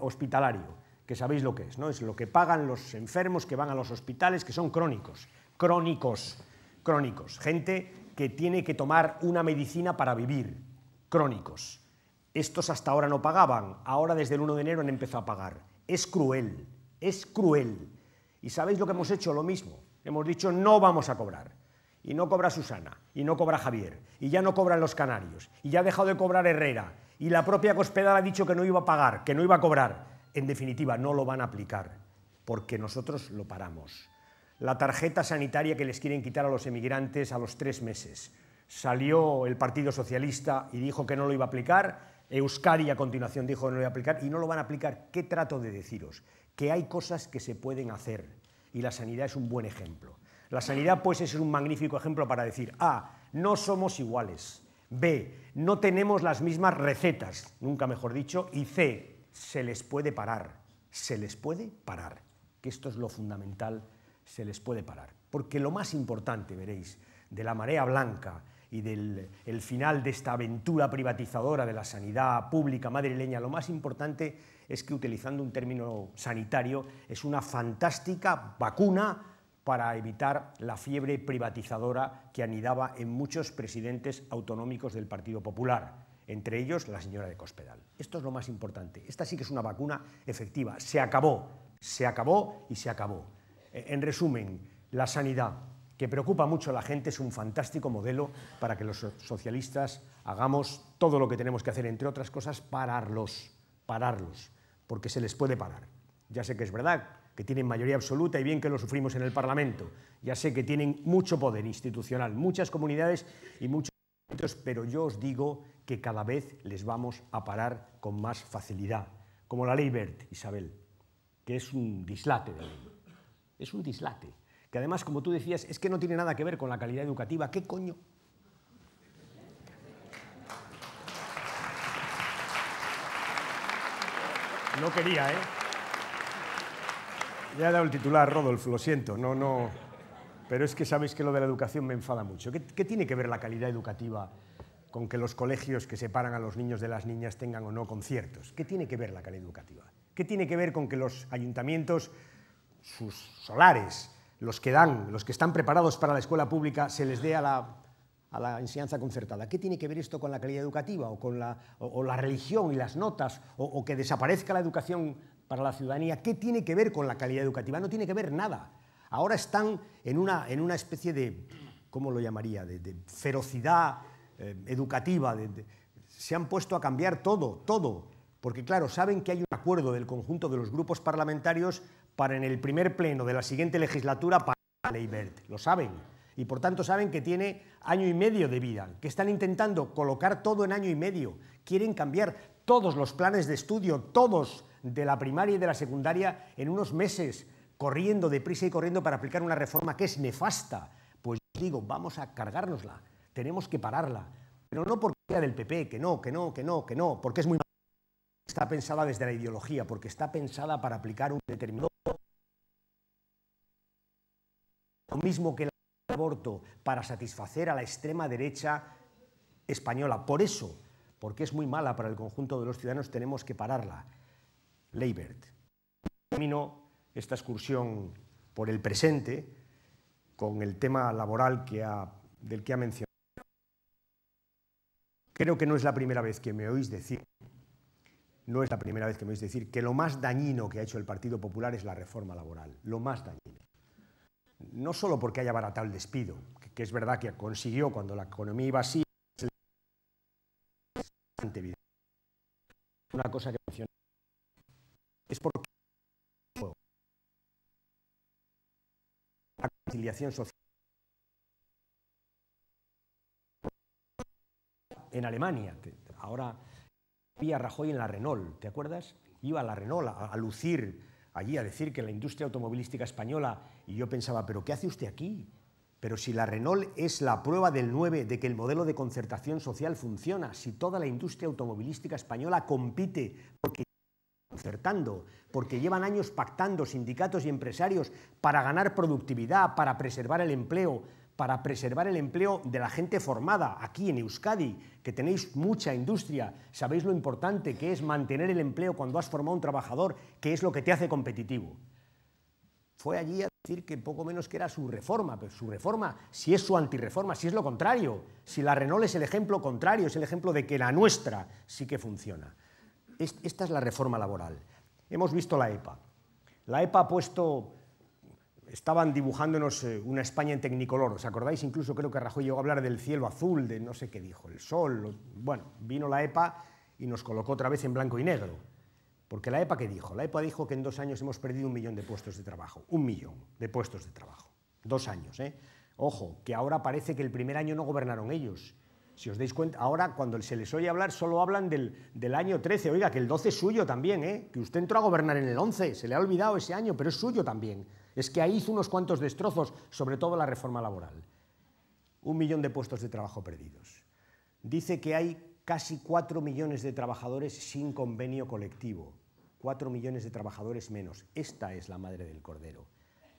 hospitalario, que sabéis lo que es, ¿no? Es lo que pagan los enfermos que van a los hospitales, que son crónicos, crónicos, crónicos, gente que tiene que tomar una medicina para vivir, crónicos. Estos hasta ahora no pagaban, ahora desde el 1 de enero han empezado a pagar. Es cruel, es cruel. ¿Y sabéis lo que hemos hecho? Lo mismo. Hemos dicho, no vamos a cobrar y no cobra Susana, y no cobra Javier, y ya no cobran los canarios, y ya ha dejado de cobrar Herrera, y la propia Cospedal ha dicho que no iba a pagar, que no iba a cobrar. En definitiva, no lo van a aplicar, porque nosotros lo paramos. La tarjeta sanitaria que les quieren quitar a los emigrantes a los tres meses. Salió el Partido Socialista y dijo que no lo iba a aplicar, Euskadi a continuación dijo que no lo iba a aplicar, y no lo van a aplicar. ¿Qué trato de deciros? Que hay cosas que se pueden hacer, y la sanidad es un buen ejemplo. La sanidad puede ser un magnífico ejemplo para decir, A, ah, no somos iguales, B, no tenemos las mismas recetas, nunca mejor dicho, y C, se les puede parar, se les puede parar, que esto es lo fundamental, se les puede parar. Porque lo más importante, veréis, de la marea blanca y del final de esta aventura privatizadora de la sanidad pública madrileña, lo más importante es que, utilizando un término sanitario, es una fantástica vacuna para evitar la fiebre privatizadora que anidaba en muchos presidentes autonómicos del Partido Popular, entre ellos la señora de Cospedal. Esto es lo más importante. Esta sí que es una vacuna efectiva. Se acabó, se acabó y se acabó. Eh, en resumen, la sanidad, que preocupa mucho a la gente, es un fantástico modelo para que los socialistas hagamos todo lo que tenemos que hacer, entre otras cosas, pararlos, pararlos, porque se les puede parar. Ya sé que es verdad que tienen mayoría absoluta y bien que lo sufrimos en el Parlamento. Ya sé que tienen mucho poder institucional, muchas comunidades y muchos pero yo os digo que cada vez les vamos a parar con más facilidad, como la ley Bert, Isabel, que es un dislate Es un dislate, que además, como tú decías, es que no tiene nada que ver con la calidad educativa. ¿Qué coño? No quería, ¿eh? Ya he dado el titular, Rodolfo, lo siento, no, no. Pero es que sabéis que lo de la educación me enfada mucho. ¿Qué, tiene que ver la calidad educativa con que los colegios que separan a los niños de las niñas tengan o no conciertos? ¿Qué tiene que ver la calidad educativa? ¿Qué tiene que ver con que los ayuntamientos, sus solares, los que dan, los que están preparados para la escuela pública, se les dé a la, enseñanza concertada? ¿Qué tiene que ver esto con la calidad educativa o con la, la religión y las notas o, o que desaparezca la educación para la ciudadanía, ¿qué tiene que ver con la calidad educativa? No tiene que ver nada. Ahora están en una, en una especie de, ¿cómo lo llamaría?, de, ferocidad eh, educativa. se han puesto a cambiar todo, todo. Porque claro, saben que hay un acuerdo del conjunto de los grupos parlamentarios para en el primer pleno de la siguiente legislatura para la ley BERT. Lo saben. Y por tanto saben que tiene año y medio de vida, que están intentando colocar todo en año y medio. Quieren cambiar todos los planes de estudio, todos de la primaria y de la secundaria en unos meses, corriendo deprisa y corriendo para aplicar una reforma que es nefasta. Pues digo, vamos a cargárnosla, tenemos que pararla. Pero no porque sea del PP, que no, que no, que no, que no, porque es muy mal. Está pensada desde la ideología, porque está pensada para aplicar un determinado. Lo mismo que el aborto, para satisfacer a la extrema derecha española. Por eso, porque es muy mala para el conjunto de los ciudadanos, tenemos que pararla. Leibert. Termino esta excursión por el presente con el tema laboral del que ha mencionado. Creo que no es la primera vez que me oís decir, no es la primera vez que me oís decir que lo más dañino que ha hecho el Partido Popular es la reforma laboral, lo más dañino. No solo porque haya baratado el despido, que, es verdad que consiguió cuando la economía iba así, Una cosa que mencioné es porque la conciliación social en Alemania, ahora había Rajoy en la Renault, ¿te acuerdas? Iba a la Renault a, lucir allí, a decir que la industria automovilística española, y yo pensaba, ¿pero qué hace usted aquí? Pero si la Renault es la prueba del 9 de que el modelo de concertación social funciona, si toda la industria automovilística española compite porque concertando, porque llevan años pactando sindicatos y empresarios para ganar productividad, para preservar el empleo, para preservar el empleo de la gente formada aquí en Euskadi, que tenéis mucha industria, sabéis lo importante que es mantener el empleo cuando has formado un trabajador, que es lo que te hace competitivo. Fue allí a decir que poco menos que era su reforma, pero su reforma, si es su antirreforma, si es lo contrario, si la Renault es el ejemplo contrario, es el ejemplo de que la nuestra sí que funciona esta es la reforma laboral. Hemos visto la EPA. La EPA ha puesto, estaban dibujándonos eh, una España en tecnicolor, ¿os acordáis? Incluso creo que Rajoy llegó a hablar del cielo azul, de no sé qué dijo, el sol. Bueno, vino la EPA y nos colocó otra vez en blanco y negro. Porque la EPA qué dijo? La EPA dijo que en dos años hemos perdido un millón de puestos de trabajo. Un millón de puestos de trabajo. Dos años, ¿eh? Ojo, que ahora parece que el primer año no gobernaron ellos, si os dais cuenta, ahora cuando se les oye hablar solo hablan del, año 13. Oiga, que el 12 es suyo también, ¿eh? que usted entró a gobernar en el 11, se le ha olvidado ese año, pero es suyo también. Es que ahí hizo unos cuantos destrozos, sobre todo la reforma laboral. Un millón de puestos de trabajo perdidos. Dice que hay casi 4 millones de trabajadores sin convenio colectivo. cuatro millones de trabajadores menos. Esta es la madre del cordero.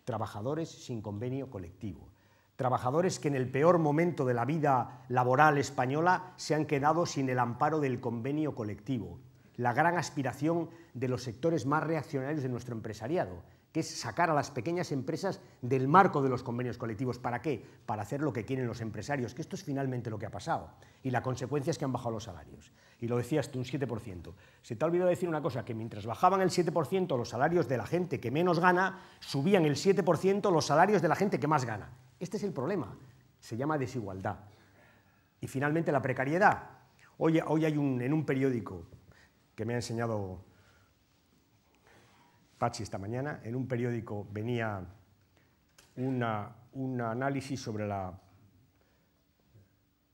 Trabajadores sin convenio colectivo trabajadores que en el peor momento de la vida laboral española se han quedado sin el amparo del convenio colectivo, la gran aspiración de los sectores más reaccionarios de nuestro empresariado, que es sacar a las pequeñas empresas del marco de los convenios colectivos. ¿Para qué? Para hacer lo que quieren los empresarios, que esto es finalmente lo que ha pasado. Y la consecuencia es que han bajado los salarios. Y lo decías tú, un 7%. Se te ha olvidado decir una cosa, que mientras bajaban el 7% los salarios de la gente que menos gana, subían el 7% los salarios de la gente que más gana. Este es el problema. Se llama desigualdad. Y finalmente la precariedad. Hoy, hay un, en un periódico que me ha enseñado Pachi esta mañana, en un periódico venía un análisis sobre la,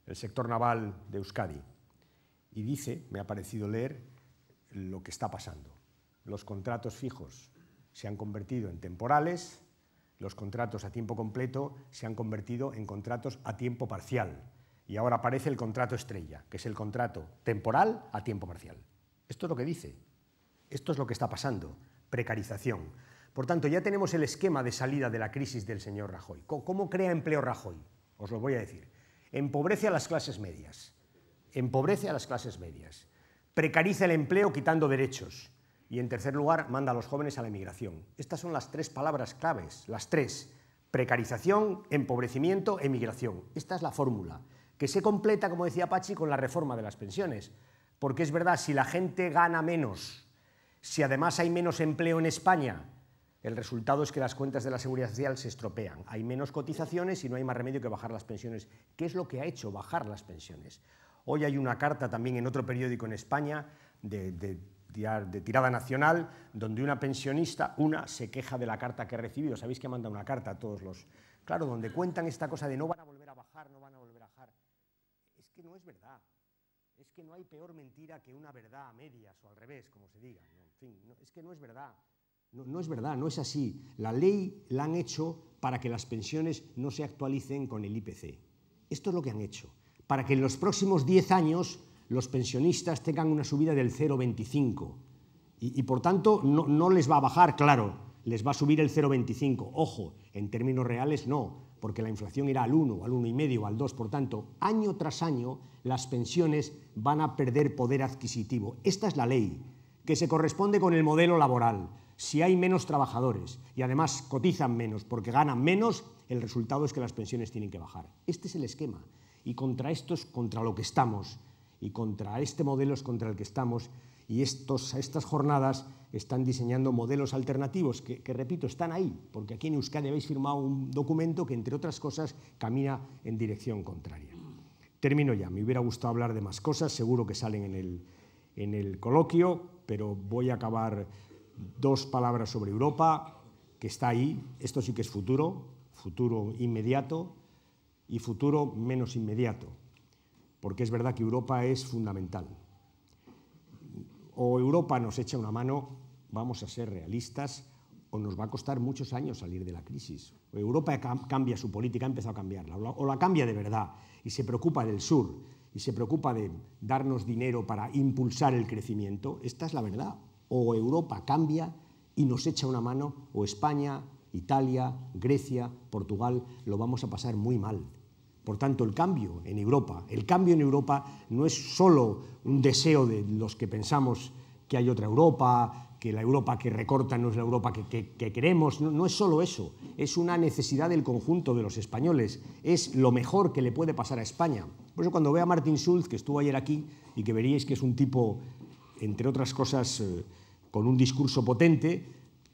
el sector naval de Euskadi. Y dice, me ha parecido leer, lo que está pasando. Los contratos fijos se han convertido en temporales los contratos a tiempo completo se han convertido en contratos a tiempo parcial. Y ahora aparece el contrato estrella, que es el contrato temporal a tiempo parcial. Esto es lo que dice. Esto es lo que está pasando. Precarización. Por tanto, ya tenemos el esquema de salida de la crisis del señor Rajoy. ¿Cómo crea empleo Rajoy? Os lo voy a decir. Empobrece a las clases medias. Empobrece a las clases medias. Precariza el empleo quitando derechos y en tercer lugar, manda a los jóvenes a la emigración. Estas son las tres palabras claves, las tres. Precarización, empobrecimiento, emigración. Esta es la fórmula, que se completa, como decía Pachi, con la reforma de las pensiones. Porque es verdad, si la gente gana menos, si además hay menos empleo en España, el resultado es que las cuentas de la seguridad social se estropean. Hay menos cotizaciones y no hay más remedio que bajar las pensiones. ¿Qué es lo que ha hecho bajar las pensiones? Hoy hay una carta también en otro periódico en España de, de de tirada nacional, donde una pensionista, una, se queja de la carta que ha recibido. Sabéis que ha mandado una carta a todos los... Claro, donde cuentan esta cosa de no van a volver a bajar, no van a volver a bajar. Es que no es verdad. Es que no hay peor mentira que una verdad a medias o al revés, como se diga. En fin, es que no es verdad. No, no, es verdad, no es así. La ley la han hecho para que las pensiones no se actualicen con el IPC. Esto es lo que han hecho. Para que en los próximos 10 años los pensionistas tengan una subida del 0,25 y, y, por tanto no, les va a bajar, claro, les va a subir el 0,25. Ojo, en términos reales no, porque la inflación irá al 1, al 1,5, al 2, por tanto, año tras año las pensiones van a perder poder adquisitivo. Esta es la ley, que se corresponde con el modelo laboral. Si hay menos trabajadores y además cotizan menos porque ganan menos, el resultado es que las pensiones tienen que bajar. Este es el esquema y contra esto es contra lo que estamos y contra este modelo es contra el que estamos y estos, estas jornadas están diseñando modelos alternativos que, repito, están ahí, porque aquí en Euskadi habéis firmado un documento que, entre otras cosas, camina en dirección contraria. Termino ya, me hubiera gustado hablar de más cosas, seguro que salen en el coloquio, pero voy a acabar dos palabras sobre Europa, que está ahí, esto sí que es futuro, futuro inmediato y futuro menos inmediato porque es verdad que Europa es fundamental. O Europa nos echa una mano, vamos a ser realistas, o nos va a costar muchos años salir de la crisis. Europa cambia su política, ha empezado a cambiarla, o la cambia de verdad y se preocupa del sur y se preocupa de darnos dinero para impulsar el crecimiento. Esta es la verdad. O Europa cambia y nos echa una mano, o España, Italia, Grecia, Portugal, lo vamos a pasar muy mal. Por tanto, el cambio en Europa, el cambio en Europa no es solo un deseo de los que pensamos que hay otra Europa, que la Europa que recorta no es la Europa que, queremos, no, es solo eso, es una necesidad del conjunto de los españoles, es lo mejor que le puede pasar a España. Por eso cuando veo a Martin Schulz, que estuvo ayer aquí, y que veríais que es un tipo, entre otras cosas, eh, con un discurso potente,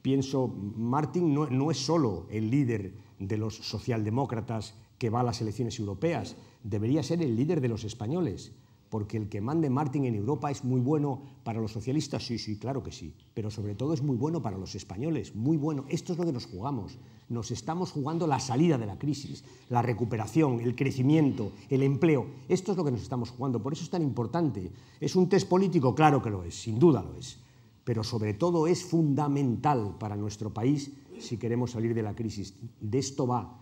pienso, Martin no es solo el líder de los socialdemócratas que va a las elecciones europeas, debería ser el líder de los españoles, porque el que mande Martin en Europa es muy bueno para los socialistas, sí, sí, claro que sí, pero sobre todo es muy bueno para los españoles, muy bueno. Esto es lo que nos jugamos. Nos estamos jugando la salida de la crisis, la recuperación, el crecimiento, el empleo. Esto es lo que nos estamos jugando, por eso es tan importante. ¿Es un test político? Claro que lo es, sin duda lo es, pero sobre todo es fundamental para nuestro país si queremos salir de la crisis. De esto va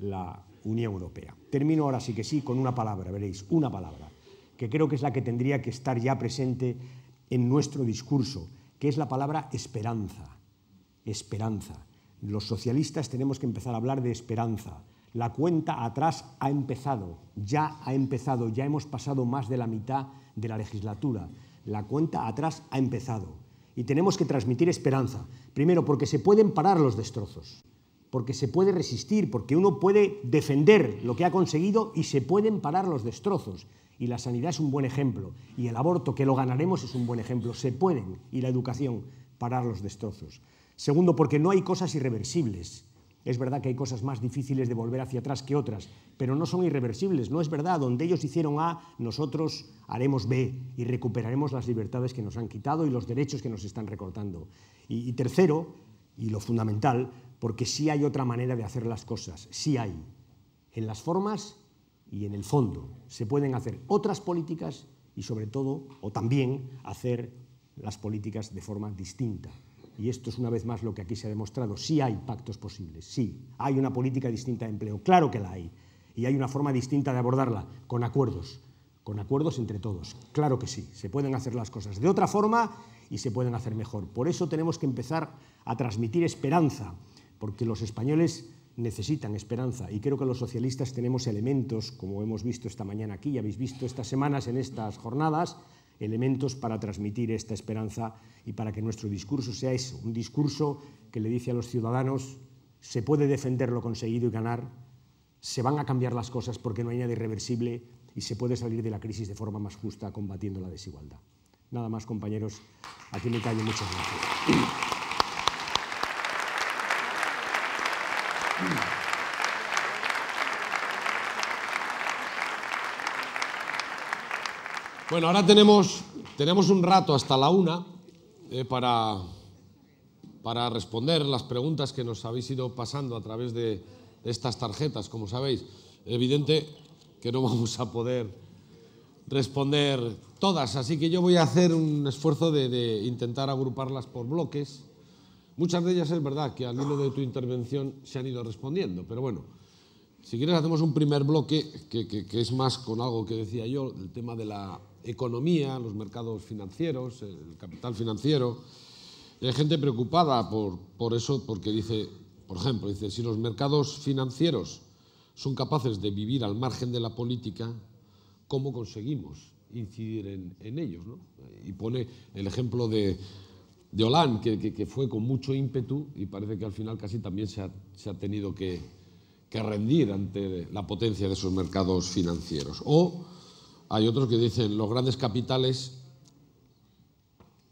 la, Unión Europea. Termino ahora sí que sí con una palabra, veréis, una palabra, que creo que es la que tendría que estar ya presente en nuestro discurso, que es la palabra esperanza. Esperanza. Los socialistas tenemos que empezar a hablar de esperanza. La cuenta atrás ha empezado, ya ha empezado, ya hemos pasado más de la mitad de la legislatura. La cuenta atrás ha empezado y tenemos que transmitir esperanza. Primero, porque se pueden parar los destrozos porque se puede resistir, porque uno puede defender lo que ha conseguido y se pueden parar los destrozos. Y la sanidad es un buen ejemplo, y el aborto, que lo ganaremos, es un buen ejemplo. Se pueden, y la educación, parar los destrozos. Segundo, porque no hay cosas irreversibles. Es verdad que hay cosas más difíciles de volver hacia atrás que otras, pero no son irreversibles. No es verdad, donde ellos hicieron A, nosotros haremos B y recuperaremos las libertades que nos han quitado y los derechos que nos están recortando. Y, tercero, y lo fundamental, porque sí hay otra manera de hacer las cosas, sí hay, en las formas y en el fondo. Se pueden hacer otras políticas y sobre todo, o también, hacer las políticas de forma distinta. Y esto es una vez más lo que aquí se ha demostrado. Sí hay pactos posibles, sí. Hay una política distinta de empleo, claro que la hay. Y hay una forma distinta de abordarla, con acuerdos, con acuerdos entre todos. Claro que sí, se pueden hacer las cosas de otra forma y se pueden hacer mejor. Por eso tenemos que empezar a transmitir esperanza porque los españoles necesitan esperanza y creo que los socialistas tenemos elementos, como hemos visto esta mañana aquí y habéis visto estas semanas en estas jornadas, elementos para transmitir esta esperanza y para que nuestro discurso sea eso, un discurso que le dice a los ciudadanos se puede defender lo conseguido y ganar, se van a cambiar las cosas porque no hay nada irreversible y se puede salir de la crisis de forma más justa combatiendo la desigualdad. Nada más, compañeros. Aquí me callo. Muchas gracias. Bueno, ahora tenemos, un rato hasta la una eh, para, responder las preguntas que nos habéis ido pasando a través de, estas tarjetas, como sabéis. Evidente que no *laughs* vamos a poder responder todas, así que yo voy a hacer un esfuerzo de intentar agruparlas por bloques Muchas de ellas es verdad que al hilo de tu intervención se han ido respondiendo, pero bueno, si quieres hacemos un primer bloque que, es más con algo que decía yo, el tema de la economía, los mercados financieros, el capital financiero. hay gente preocupada por, por eso, porque dice, por ejemplo, dice, si los mercados financieros son capaces de vivir al margen de la política, ¿cómo conseguimos incidir en, ellos? Y pone el ejemplo de de Hollande, que, fue con mucho ímpetu y parece que al final casi también se ha, tenido que, rendir ante la potencia de esos mercados financieros. O hay otros que dicen, los grandes capitales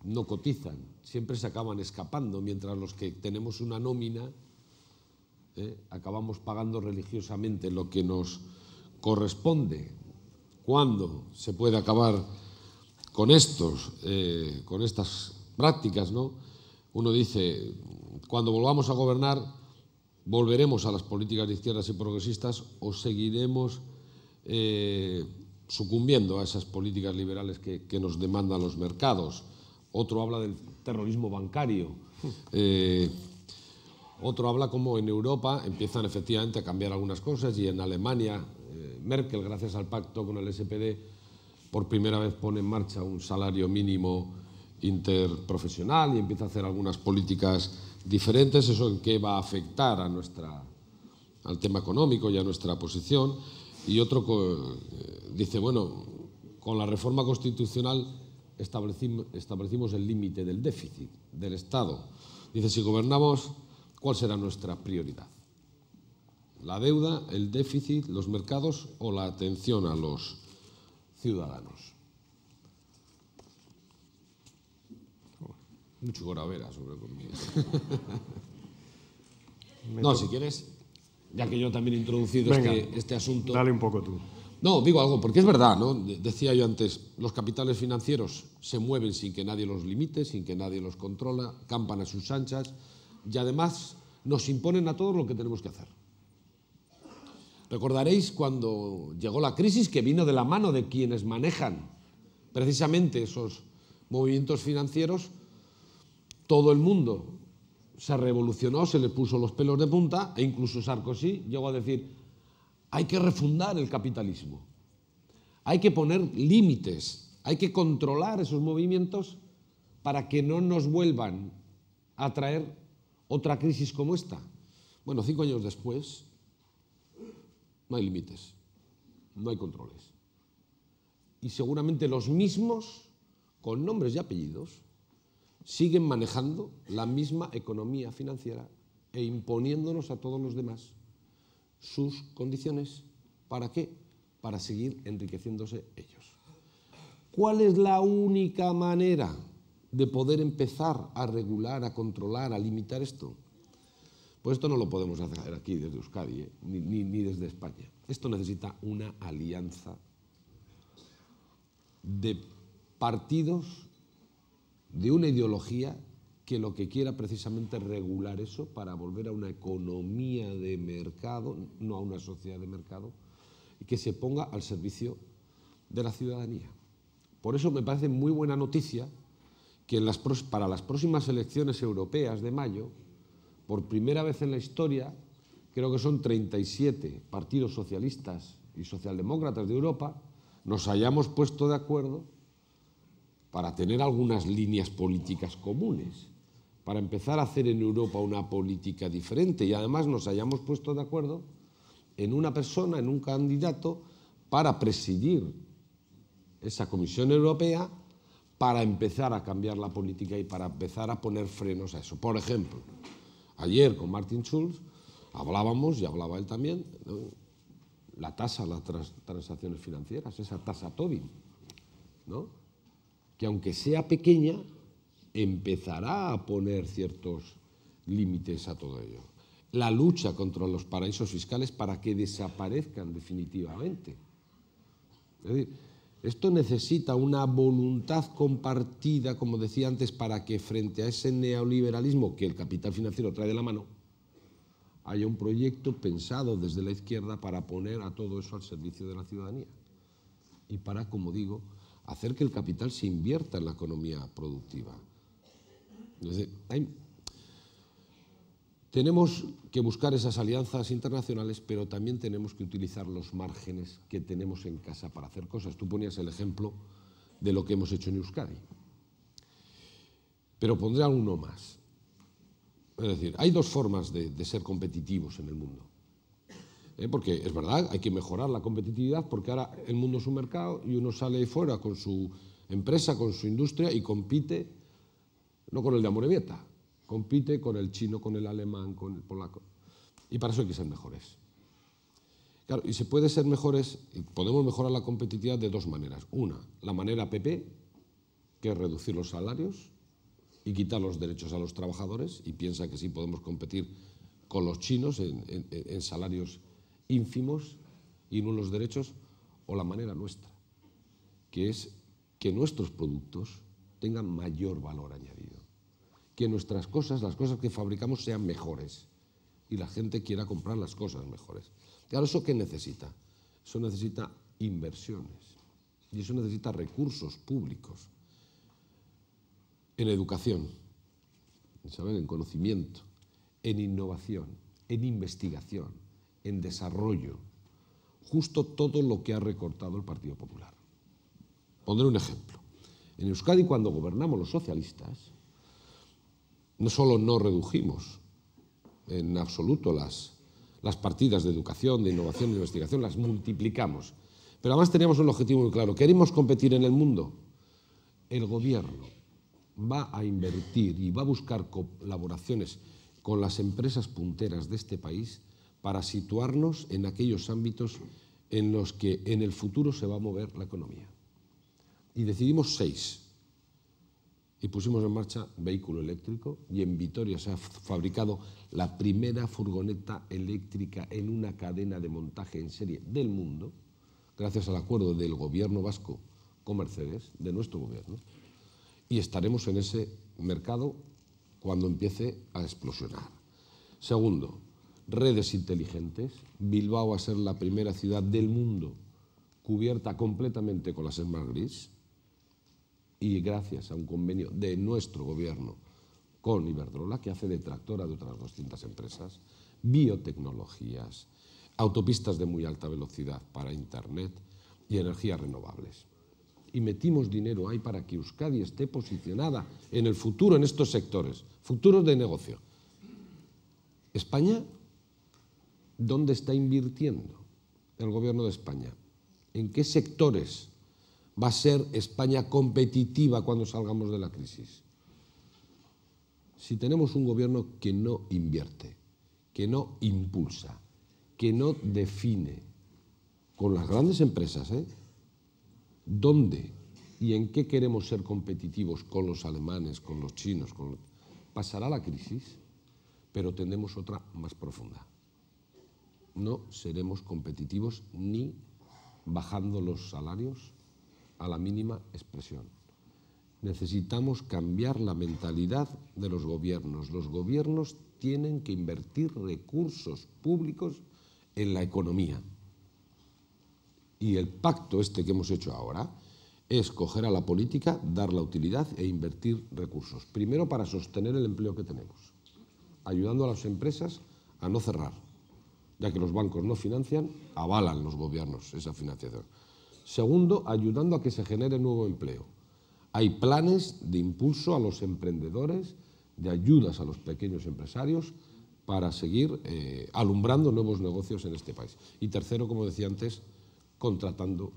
no cotizan, siempre se acaban escapando, mientras los que tenemos una nómina ¿eh? acabamos pagando religiosamente lo que nos corresponde. ¿Cuándo se puede acabar con estos, eh, con estas prácticas, ¿no? Uno dice, cuando volvamos a gobernar, volveremos a las políticas de izquierdas y progresistas o seguiremos eh, sucumbiendo a esas políticas liberales que, nos demandan los mercados. Otro habla del terrorismo bancario. Hmm. Eh, otro habla como en Europa empiezan efectivamente a cambiar algunas cosas y en Alemania eh, Merkel, gracias al pacto con el SPD, por primera vez pone en marcha un salario mínimo interprofesional y empieza a hacer algunas políticas diferentes, eso en qué va a afectar al tema económico y a nuestra posición. Y otro eh, dice, bueno, con la reforma constitucional establecimos el límite del déficit del Estado. Dice, si gobernamos, ¿cuál será nuestra prioridad? ¿La deuda, el déficit, los mercados o la atención a los ciudadanos? Mucho goravera sobre *laughs* no, si quieres, ya que yo también he introducido este, este, asunto. Dale un poco tú. No, digo algo, porque es verdad, ¿no? Decía yo antes, los capitales financieros se mueven sin que nadie los limite, sin que nadie los controla, campan a sus anchas y además nos imponen a todos lo que tenemos que hacer. Recordaréis cuando llegó la crisis que vino de la mano de quienes manejan precisamente esos movimientos financieros todo el mundo se revolucionó, se le puso los pelos de punta e incluso Sarkozy llegó a decir, hay que refundar el capitalismo, hay que poner límites, hay que controlar esos movimientos para que no nos vuelvan a traer otra crisis como esta. Bueno, cinco años después, no hay límites, no hay controles. Y seguramente los mismos, con nombres y apellidos, siguen manejando la misma economía financiera e imponiéndonos a todos los demás sus condiciones. ¿Para qué? Para seguir enriqueciéndose ellos. ¿Cuál es la única manera de poder empezar a regular, a controlar, a limitar esto? Pues esto no lo podemos hacer aquí desde Euskadi, ¿eh? ni desde España. Esto necesita una alianza de partidos de una ideología que lo que quiera precisamente regular eso para volver a una economía de mercado, no a una sociedad de mercado, y que se ponga al servicio de la ciudadanía. Por eso me parece muy buena noticia que las, para las próximas elecciones europeas de mayo, por primera vez en la historia, creo que son 37 partidos socialistas y socialdemócratas de Europa, nos hayamos puesto de acuerdo para tener algunas líneas políticas comunes, para empezar a hacer en Europa una política diferente y además nos hayamos puesto de acuerdo en una persona, en un candidato, para presidir esa Comisión Europea para empezar a cambiar la política y para empezar a poner frenos a eso. Por ejemplo, ayer con Martin Schulz hablábamos, y hablaba él también, la tasa, las transacciones financieras, esa tasa Tobin, ¿no? que aunque sea pequeña, empezará a poner ciertos límites a todo ello. La lucha contra los paraísos fiscales para que desaparezcan definitivamente. Es decir, esto necesita una voluntad compartida, como decía antes, para que frente a ese neoliberalismo que el capital financiero trae de la mano, haya un proyecto pensado desde la izquierda para poner a todo eso al servicio de la ciudadanía. Y para, como digo, hacer que el capital se invierta en la economía productiva. tenemos que buscar esas alianzas internacionales, pero también tenemos que utilizar los márgenes que tenemos en casa para hacer cosas. Tú ponías el ejemplo de lo que hemos hecho en Euskadi. Pero pondré uno más. Es decir, hay dos formas de ser competitivos en el mundo. ¿eh? porque es verdad, hay que mejorar la competitividad porque ahora el mundo es un mercado y uno sale ahí fuera con su empresa, con su industria y compite, no con el de Amorebieta, compite con el chino, con el alemán, con el polaco. Y para eso hay que ser mejores. Claro, y se puede ser mejores, podemos mejorar la competitividad de dos maneras. Una, la manera PP, que es reducir los salarios y quitar los derechos a los trabajadores, y piensa que sí podemos competir con los chinos en, en salarios ínfimos y no los derechos o la manera nuestra, que es que nuestros productos tengan mayor valor añadido, que nuestras cosas, las cosas que fabricamos sean mejores y la gente quiera comprar las cosas mejores. Claro, ¿eso qué necesita? Eso necesita inversiones y eso necesita recursos públicos en educación, ¿saben? en conocimiento, en innovación, en investigación, en desarrollo justo todo lo que ha recortado el Partido Popular. Pondré un ejemplo. En Euskadi, cuando gobernamos los socialistas, no solo no redujimos en absoluto las, partidas de educación, de innovación de investigación, las multiplicamos. Pero además teníamos un objetivo muy claro. Queremos competir en el mundo. El gobierno va a invertir y va a buscar colaboraciones con las empresas punteras de este país para situarnos en aquellos ámbitos en los que en el futuro se va a mover la economía. Y decidimos seis. Y pusimos en marcha vehículo eléctrico y en Vitoria se ha fabricado la primera furgoneta eléctrica en una cadena de montaje en serie del mundo, gracias al acuerdo del gobierno vasco con Mercedes, de nuestro gobierno, y estaremos en ese mercado cuando empiece a explosionar. Segundo, redes inteligentes. Bilbao a ser la primera ciudad del mundo cubierta completamente con las Smart Grids y gracias a un convenio de nuestro gobierno con Iberdrola, que hace detractora de otras 200 empresas, biotecnologías, autopistas de muy alta velocidad para Internet y energías renovables. Y metimos dinero ahí para que Euskadi esté posicionada en el futuro en estos sectores, futuros de negocio. España ¿Dónde está invirtiendo el gobierno de España? ¿En qué sectores va a ser España competitiva cuando salgamos de la crisis? Si tenemos un gobierno que no invierte, que no impulsa, que no define con las grandes empresas, ¿eh? ¿Dónde y en qué queremos ser competitivos con los alemanes, con los chinos? Con Pasará la crisis, pero tendremos otra más profunda no seremos competitivos ni bajando los salarios a la mínima expresión. Necesitamos cambiar la mentalidad de los gobiernos. Los gobiernos tienen que invertir recursos públicos en la economía. Y el pacto este que hemos hecho ahora es coger a la política, dar la utilidad e invertir recursos. Primero para sostener el empleo que tenemos, ayudando a las empresas a no cerrar ya que los bancos no financian, avalan los gobiernos esa financiación. Segundo, ayudando a que se genere nuevo empleo. Hay planes de impulso a los emprendedores, de ayudas a los pequeños empresarios para seguir eh, alumbrando nuevos negocios en este país. Y tercero, como decía antes, contratando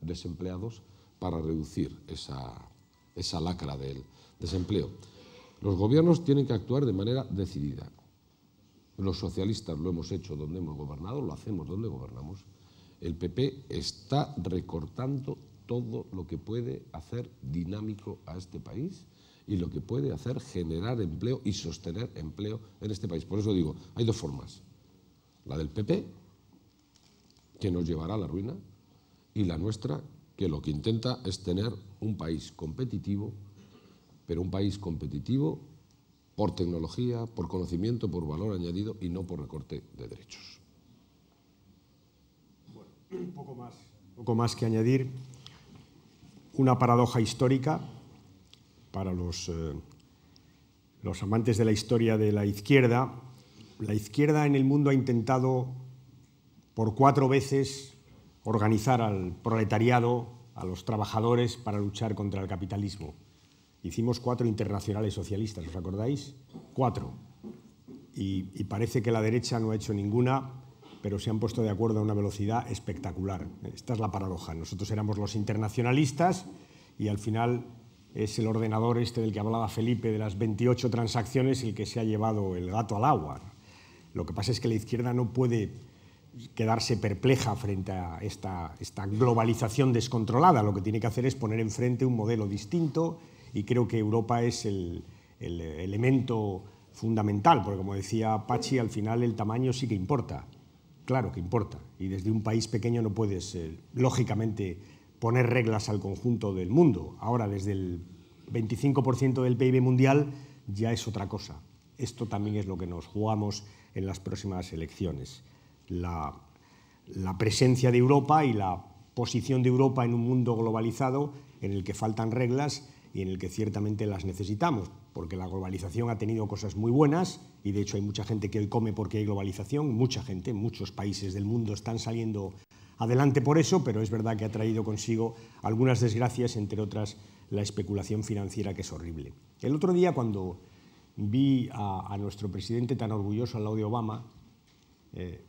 desempleados para reducir esa lacra del desempleo. Los gobiernos tienen que actuar de manera decidida los socialistas lo hemos hecho donde hemos gobernado, lo hacemos donde gobernamos. El PP está recortando todo lo que puede hacer dinámico a este país y lo que puede hacer generar empleo y sostener empleo en este país. Por eso digo, hay dos formas. La del PP, que nos llevará a la ruina, y la nuestra, que lo que intenta es tener un país competitivo, pero un país competitivo por tecnología, por conocimiento, por valor añadido y no por recorte de derechos. Bueno, poco más, que añadir. Una paradoja histórica para los, eh, los amantes de la historia de la izquierda. La izquierda en el mundo ha intentado por cuatro veces organizar al proletariado, a los trabajadores, para luchar contra el capitalismo Hicimos cuatro internacionales socialistas, ¿os acordáis? Cuatro. Y, parece que la derecha no ha hecho ninguna, pero se han puesto de acuerdo a una velocidad espectacular. Esta es la paradoja. Nosotros éramos los internacionalistas y al final es el ordenador este del que hablaba Felipe de las 28 transacciones el que se ha llevado el gato al agua. Lo que pasa es que la izquierda no puede quedarse perpleja frente a esta, esta globalización descontrolada. Lo que tiene que hacer es poner enfrente un modelo distinto y creo que Europa es el, elemento fundamental, porque como decía Pachi, al final el tamaño sí que importa, claro que importa, y desde un país pequeño no puedes, eh, lógicamente, poner reglas al conjunto del mundo. Ahora, desde el 25% del PIB mundial ya es otra cosa. Esto también es lo que nos jugamos en las próximas elecciones. la presencia de Europa y la posición de Europa en un mundo globalizado en el que faltan reglas y en el que ciertamente las necesitamos, porque la globalización ha tenido cosas muy buenas y de hecho hay mucha gente que hoy come porque hay globalización, mucha gente, muchos países del mundo están saliendo adelante por eso, pero es verdad que ha traído consigo algunas desgracias, entre otras la especulación financiera que es horrible. El otro día cuando vi a, nuestro presidente tan orgulloso al lado de Obama, eh,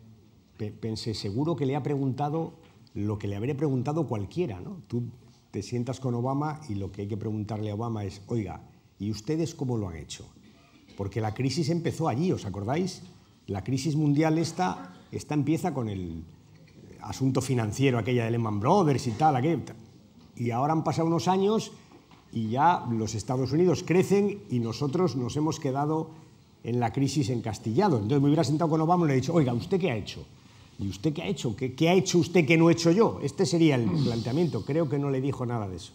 pensé, seguro que le ha preguntado lo que le habría preguntado cualquiera, ¿no? te sientas con Obama y lo que hay que preguntarle a Obama es, oiga, ¿y ustedes cómo lo han hecho? Porque la crisis empezó allí, ¿os acordáis? La crisis mundial esta, empieza con el eh, asunto financiero, aquella de Lehman Brothers y tal, Y ahora han pasado unos años y ya los Estados Unidos crecen y nosotros nos hemos quedado en la crisis encastillado. Entonces me hubiera sentado con Obama y le he dicho, oiga, ¿usted qué ha hecho? ¿Y usted qué ha hecho? ¿Qué, ha hecho usted que no he hecho yo? Este sería el mm. planteamiento. Creo que no le dijo nada de eso.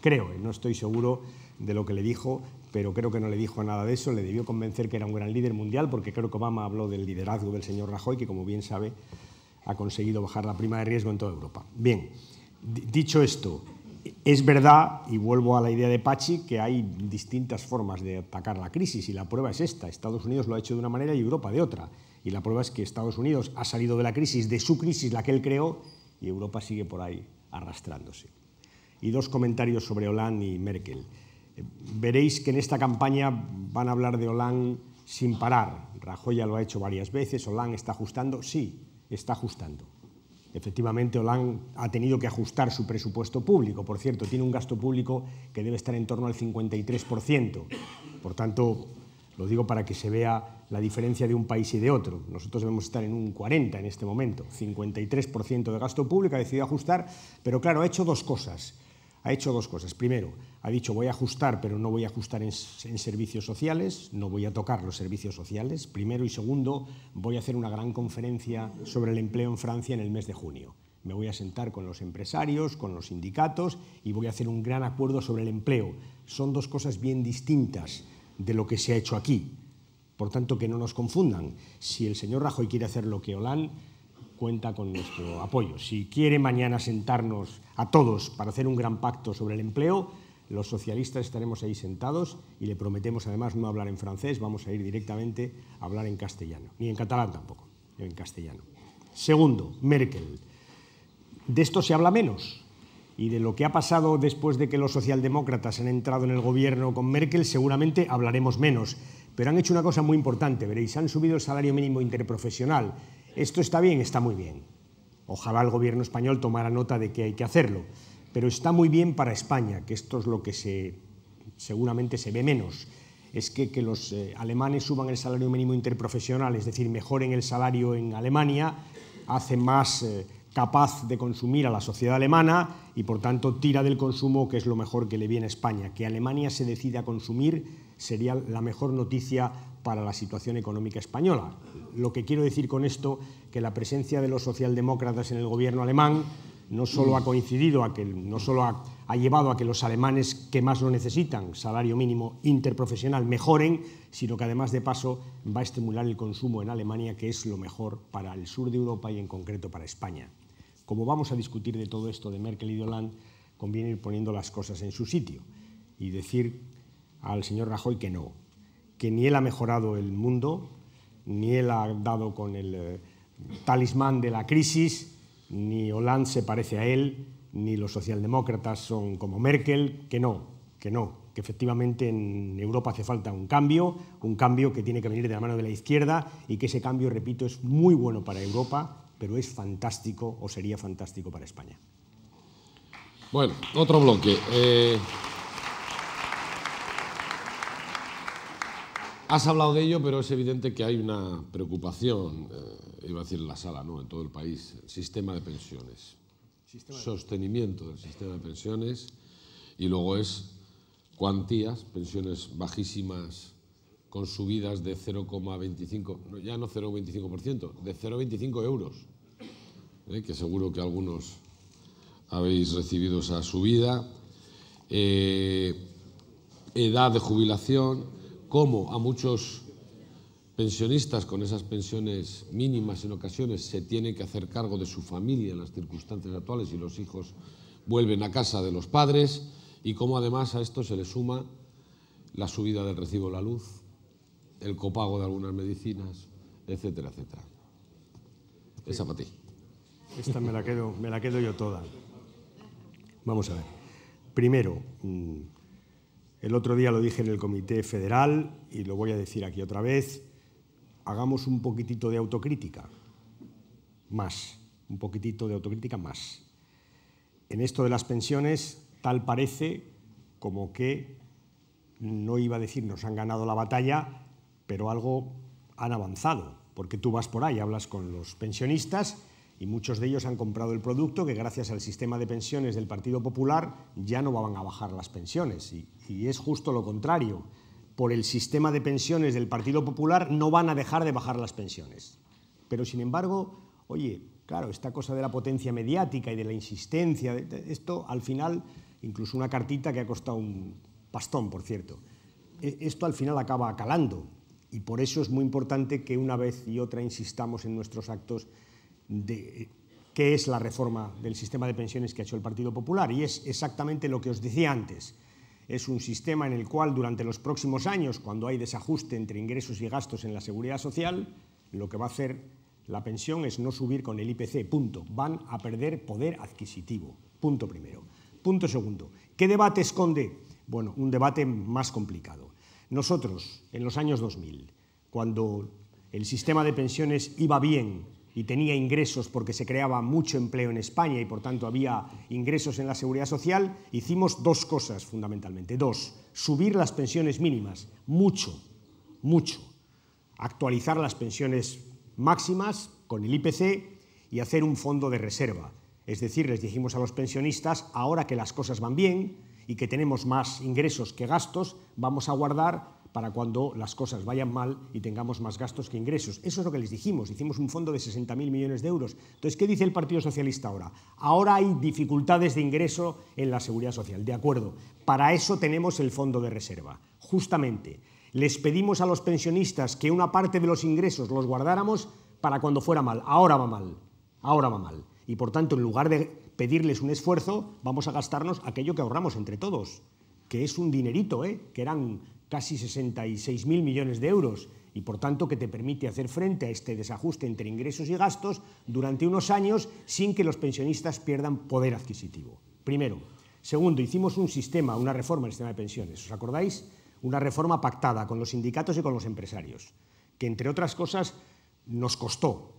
Creo, eh, no estoy seguro de lo que le dijo, pero creo que no le dijo nada de eso. Le debió convencer que era un gran líder mundial, porque creo que Obama habló del liderazgo del señor Rajoy, que como bien sabe ha conseguido bajar la prima de riesgo en toda Europa. Bien, dicho esto, es verdad, y vuelvo a la idea de Pachi, que hay distintas formas de atacar la crisis y la prueba es esta. Estados Unidos lo ha hecho de una manera y Europa de otra. Y la prueba es que Estados Unidos ha salido de la crisis, de su crisis, la que él creó, y Europa sigue por ahí arrastrándose. Y dos comentarios sobre Hollande y Merkel. Eh, veréis que en esta campaña van a hablar de Hollande sin parar. Rajoy ya lo ha hecho varias veces. Hollande está ajustando. Sí, está ajustando. Efectivamente, Hollande ha tenido que ajustar su presupuesto público. Por cierto, tiene un gasto público que debe estar en torno al 53%. Por tanto, lo digo para que se vea la diferencia de un país y de otro. Nosotros debemos estar en un 40 en este momento, 53% de gasto público, ha decidido ajustar, pero claro, ha hecho dos cosas. Ha hecho dos cosas. Primero, ha dicho voy a ajustar, pero no voy a ajustar en, en servicios sociales, no voy a tocar los servicios sociales. Primero y segundo, voy a hacer una gran conferencia sobre el empleo en Francia en el mes de junio. Me voy a sentar con los empresarios, con los sindicatos y voy a hacer un gran acuerdo sobre el empleo. Son dos cosas bien distintas de lo que se ha hecho aquí. Por tanto, que no nos confundan. Si el señor Rajoy quiere hacer lo que Hollande, cuenta con nuestro apoyo. Si quiere mañana sentarnos a todos para hacer un gran pacto sobre el empleo, los socialistas estaremos ahí sentados y le prometemos además no hablar en francés, vamos a ir directamente a hablar en castellano, ni en catalán tampoco, en castellano. Segundo, Merkel. De esto se habla menos, y de lo que ha pasado después de que los socialdemócratas han entrado en el gobierno con Merkel seguramente hablaremos menos. Pero han hecho una cosa muy importante, veréis, han subido el salario mínimo interprofesional. Esto está bien, está muy bien. Ojalá el gobierno español tomara nota de que hay que hacerlo. Pero está muy bien para España, que esto es lo que seguramente se ve menos. Es que, que los eh, alemanes suban el salario mínimo interprofesional, es decir, mejoren el salario en Alemania, hace más... Eh, capaz de consumir a la sociedad alemana y por tanto tira del consumo que es lo mejor que le viene a España. Que Alemania se decida a consumir sería la mejor noticia para la situación económica española. Lo que quiero decir con esto, es que la presencia de los socialdemócratas en el gobierno alemán no solo ha coincidido, a que, no ha llevado a que los alemanes que más lo necesitan, salario mínimo interprofesional, mejoren, sino que además de paso va a estimular el consumo en Alemania, que es lo mejor para el sur de Europa y en concreto para España como vamos a discutir de todo esto de Merkel y de Hollande, conviene ir poniendo las cosas en su sitio y decir al señor Rajoy que no, que ni él ha mejorado el mundo, ni él ha dado con el eh, talismán de la crisis, ni Hollande se parece a él, ni los socialdemócratas son como Merkel, que no, que no, que efectivamente en Europa hace falta un cambio, un cambio que tiene que venir de la mano de la izquierda y que ese cambio, repito, es muy bueno para Europa pero es fantástico o sería fantástico para España. Bueno, otro bloque. Eh. Has hablado de ello, pero es evidente que hay una preocupación, eh, iba a decir en la sala, no, en todo el país, el sistema de pensiones. Sostenimiento del sistema de pensiones y luego es cuantías, pensiones bajísimas con subidas de 0,25, ya no 0,25%, de 0,25 euros, ¿eh? que seguro que algunos habéis recibido esa subida. Eh, edad de jubilación, cómo a muchos pensionistas con esas pensiones mínimas en ocasiones se tiene que hacer cargo de su familia en las circunstancias actuales y los hijos vuelven a casa de los padres y cómo además a esto se le suma la subida del recibo de la luz, el copago de algunas medicinas, etcétera, etcétera. Esa para ti. Esta me la quedo, me la quedo yo toda. Vamos a ver. Primero, mm, el otro día lo dije en el Comité Federal y lo voy a decir aquí otra vez, hagamos un poquitito de autocrítica, más, un poquitito de autocrítica más. En esto de las pensiones, tal parece como que, no iba a decir nos han ganado la batalla, pero algo han avanzado, porque tú vas por ahí, hablas con los pensionistas y muchos de ellos han comprado el producto que gracias al sistema de pensiones del Partido Popular ya no van a bajar las pensiones. Y, es justo lo contrario. Por el sistema de pensiones del Partido Popular no van a dejar de bajar las pensiones. Pero sin embargo, oye, claro, esta cosa de la potencia mediática y de la insistencia, esto al final, incluso una cartita que ha costado un pastón, por cierto, e, esto al final acaba calando y por eso es muy importante que una vez y otra insistamos en nuestros actos de qué es la reforma del sistema de pensiones que ha hecho el Partido Popular. Y es exactamente lo que os decía antes. Es un sistema en el cual durante los próximos años, cuando hay desajuste entre ingresos y gastos en la seguridad social, lo que va a hacer la pensión es no subir con el IPC, punto. Van a perder poder adquisitivo, punto primero. Punto segundo. ¿Qué debate esconde? Bueno, un debate más complicado. Nosotros, en los años 2000, cuando el sistema de pensiones iba bien y tenía ingresos porque se creaba mucho empleo en España y por tanto había ingresos en la seguridad social, hicimos dos cosas fundamentalmente. Dos, subir las pensiones mínimas, mucho, mucho. Actualizar las pensiones máximas con el IPC y hacer un fondo de reserva. Es decir, les dijimos a los pensionistas, ahora que las cosas van bien, y que tenemos más ingresos que gastos, vamos a guardar para cuando las cosas vayan mal y tengamos más gastos que ingresos. Eso es lo que les dijimos. Hicimos un fondo de 60.000 millones de euros. Entonces, ¿qué dice el Partido Socialista ahora? Ahora hay dificultades de ingreso en la seguridad social. De acuerdo. Para eso tenemos el fondo de reserva. Justamente, les pedimos a los pensionistas que una parte de los ingresos los guardáramos para cuando fuera mal. Ahora va mal. Ahora va mal. Y por tanto, en lugar de pedirles un esfuerzo, vamos a gastarnos aquello que ahorramos entre todos, que es un dinerito, ¿eh? que eran casi 66.000 millones de euros y por tanto que te permite hacer frente a este desajuste entre ingresos y gastos durante unos años sin que los pensionistas pierdan poder adquisitivo. Primero. Segundo, hicimos un sistema, una reforma del sistema de pensiones. ¿Os acordáis? Una reforma pactada con los sindicatos y con los empresarios, que entre otras cosas nos costó,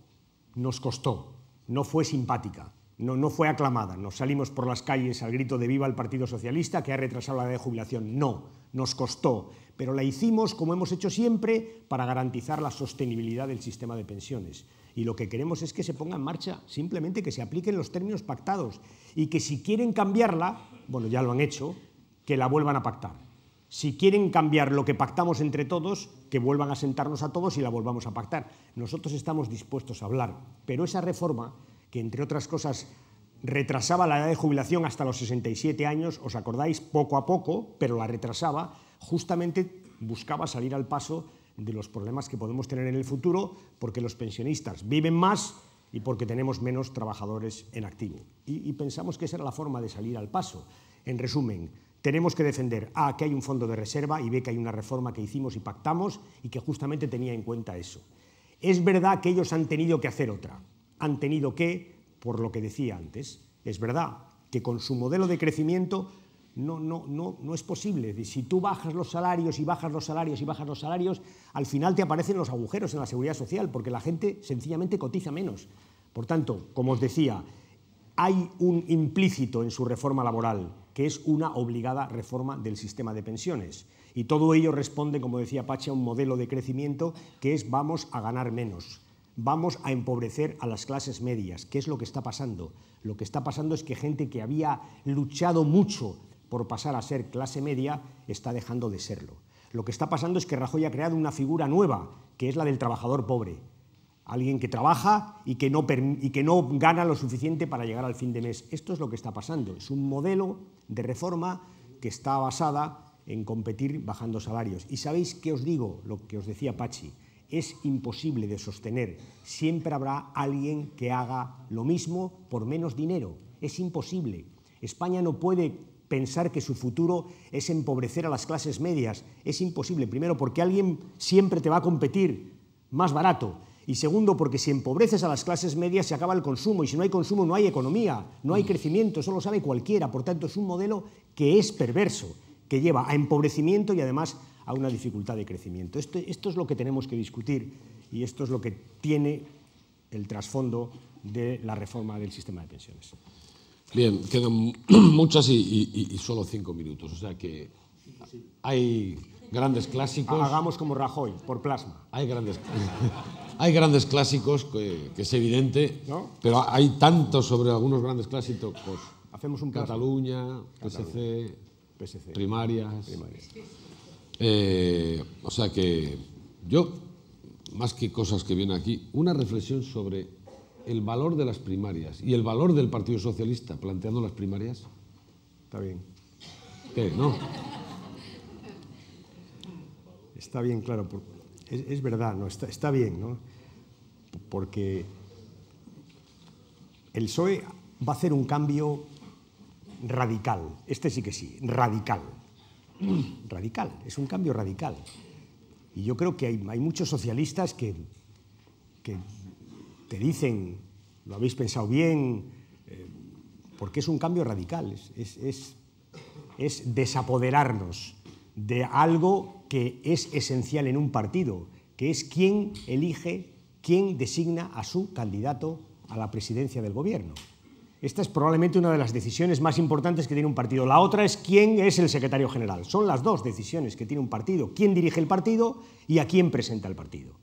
nos costó, no fue simpática, no, fue aclamada. Nos salimos por las calles al grito de viva el Partido Socialista que ha retrasado la edad de jubilación. No, nos costó, pero la hicimos como hemos hecho siempre para garantizar la sostenibilidad del sistema de pensiones. Y lo que queremos es que se ponga en marcha, simplemente que se apliquen los términos pactados y que si quieren cambiarla, bueno, ya lo han hecho, que la vuelvan a pactar. Si quieren cambiar lo que pactamos entre todos, que vuelvan a sentarnos a todos y la volvamos a pactar. Nosotros estamos dispuestos a hablar, pero esa reforma que entre otras cosas retrasaba la edad de jubilación hasta los 67 años, os acordáis, poco a poco, pero la retrasaba, justamente buscaba salir al paso de los problemas que podemos tener en el futuro porque los pensionistas viven más y porque tenemos menos trabajadores en activo. Y, pensamos que esa era la forma de salir al paso. En resumen, tenemos que defender A, que hay un fondo de reserva y B, que hay una reforma que hicimos y pactamos y que justamente tenía en cuenta eso. Es verdad que ellos han tenido que hacer otra, han tenido que, por lo que decía antes, es verdad que con su modelo de crecimiento no, es posible. Si tú bajas los salarios y bajas los salarios y bajas los salarios, al final te aparecen los agujeros en la seguridad social, porque la gente sencillamente cotiza menos. Por tanto, como os decía, hay un implícito en su reforma laboral, que es una obligada reforma del sistema de pensiones. Y todo ello responde, como decía Pache, a un modelo de crecimiento que es vamos a ganar menos vamos a empobrecer a las clases medias. ¿Qué es lo que está pasando? Lo que está pasando es que gente que había luchado mucho por pasar a ser clase media está dejando de serlo. Lo que está pasando es que Rajoy ha creado una figura nueva, que es la del trabajador pobre. Alguien que trabaja y que no, y que no gana lo suficiente para llegar al fin de mes. Esto es lo que está pasando. Es un modelo de reforma que está basada en competir bajando salarios. Y sabéis qué os digo, lo que os decía Pachi es imposible de sostener. Siempre habrá alguien que haga lo mismo por menos dinero. Es imposible. España no puede pensar que su futuro es empobrecer a las clases medias. Es imposible. Primero, porque alguien siempre te va a competir más barato. Y segundo, porque si empobreces a las clases medias se acaba el consumo. Y si no hay consumo no hay economía, no hay mm. crecimiento. Eso lo sabe cualquiera. Por tanto, es un modelo que es perverso, que lleva a empobrecimiento y además a una dificultad de crecimiento. Esto, esto es lo que tenemos que discutir y esto es lo que tiene el trasfondo de la reforma del sistema de pensiones. Bien, quedan *clears throat* muchas y, solo cinco minutos, o sea que hay grandes clásicos. Hagamos como Rajoy, por plasma. Hay grandes, *laughs* hay grandes clásicos, que, es evidente, pero hay tantos sobre algunos grandes clásicos. Pues, Hacemos un Cataluña, PSC, PSC. primarias. Eh, o sea que yo, más que cosas que vienen aquí, una reflexión sobre el valor de las primarias y el valor del Partido Socialista planteando las primarias. Está bien. ¿Qué? ¿No? Está bien, claro. Es, verdad, no, está, está bien, ¿no? Porque el PSOE va a hacer un cambio radical. Este sí que sí, radical *clears throat* radical, es un cambio radical. Y yo creo que hay, muchos socialistas que, te dicen, lo habéis pensado bien, eh, porque es un cambio radical, es, es desapoderarnos de algo que es esencial en un partido, que es quién elige, quién designa a su candidato a la presidencia del gobierno. Esta es probablemente una de las decisiones más importantes que tiene un partido. La otra es quién es el secretario general. Son las dos decisiones que tiene un partido. Quién dirige el partido y a quién presenta el partido.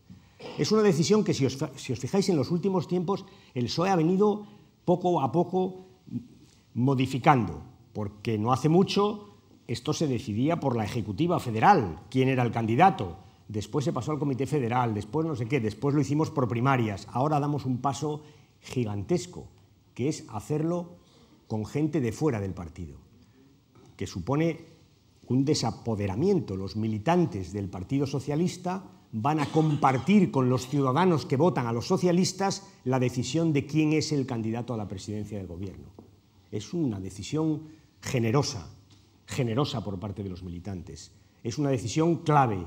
Es una decisión que, si os, fijáis en los últimos tiempos, el PSOE ha venido poco a poco modificando, porque no hace mucho esto se decidía por la Ejecutiva Federal, quién era el candidato. Después se pasó al Comité Federal, después no sé qué, después lo hicimos por primarias. Ahora damos un paso gigantesco que es hacerlo con gente de fuera del partido, que supone un desapoderamiento. Los militantes del Partido Socialista van a compartir con los ciudadanos que votan a los socialistas la decisión de quién es el candidato a la presidencia del gobierno. Es una decisión generosa, generosa por parte de los militantes. Es una decisión clave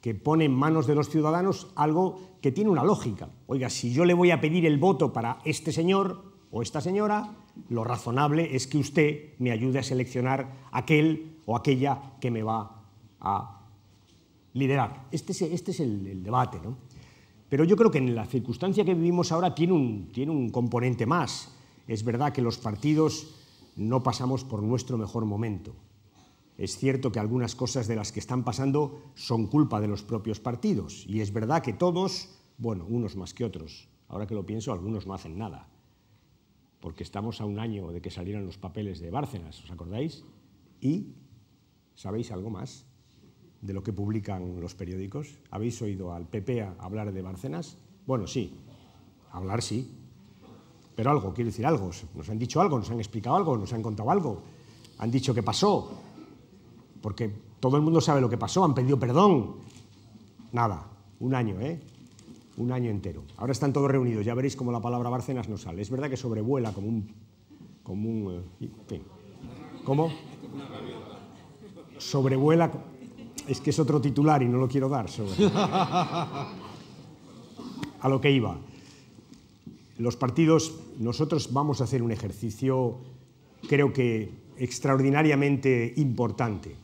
que pone en manos de los ciudadanos algo que tiene una lógica. Oiga, si yo le voy a pedir el voto para este señor, o esta señora, lo razonable es que usted me ayude a seleccionar aquel o aquella que me va a liderar. Este es, este el, debate. Pero yo creo que en la circunstancia que vivimos ahora tiene un, tiene un componente más. Es verdad que los partidos no pasamos por nuestro mejor momento. Es cierto que algunas cosas de las que están pasando son culpa de los propios partidos. Y es verdad que todos, bueno, unos más que otros, ahora que lo pienso, algunos no hacen nada porque estamos a un año de que salieran los papeles de Bárcenas, ¿os acordáis? Y ¿sabéis algo más de lo que publican los periódicos? ¿Habéis oído al PP hablar de Bárcenas? Bueno, sí, hablar sí, pero algo, quiero decir algo, nos han dicho algo, nos han explicado algo, nos han contado algo, han dicho que pasó, porque todo el mundo sabe lo que pasó, han pedido perdón, nada, un año, ¿eh? un año entero. Ahora están todos reunidos, ya veréis cómo la palabra Bárcenas no sale. Es verdad que sobrevuela como un... Como eh, ¿Cómo? Sobrevuela... Es que es otro titular y no lo quiero dar. *laughs* A lo que iba. Los partidos, nosotros vamos a hacer un ejercicio, creo que extraordinariamente importante,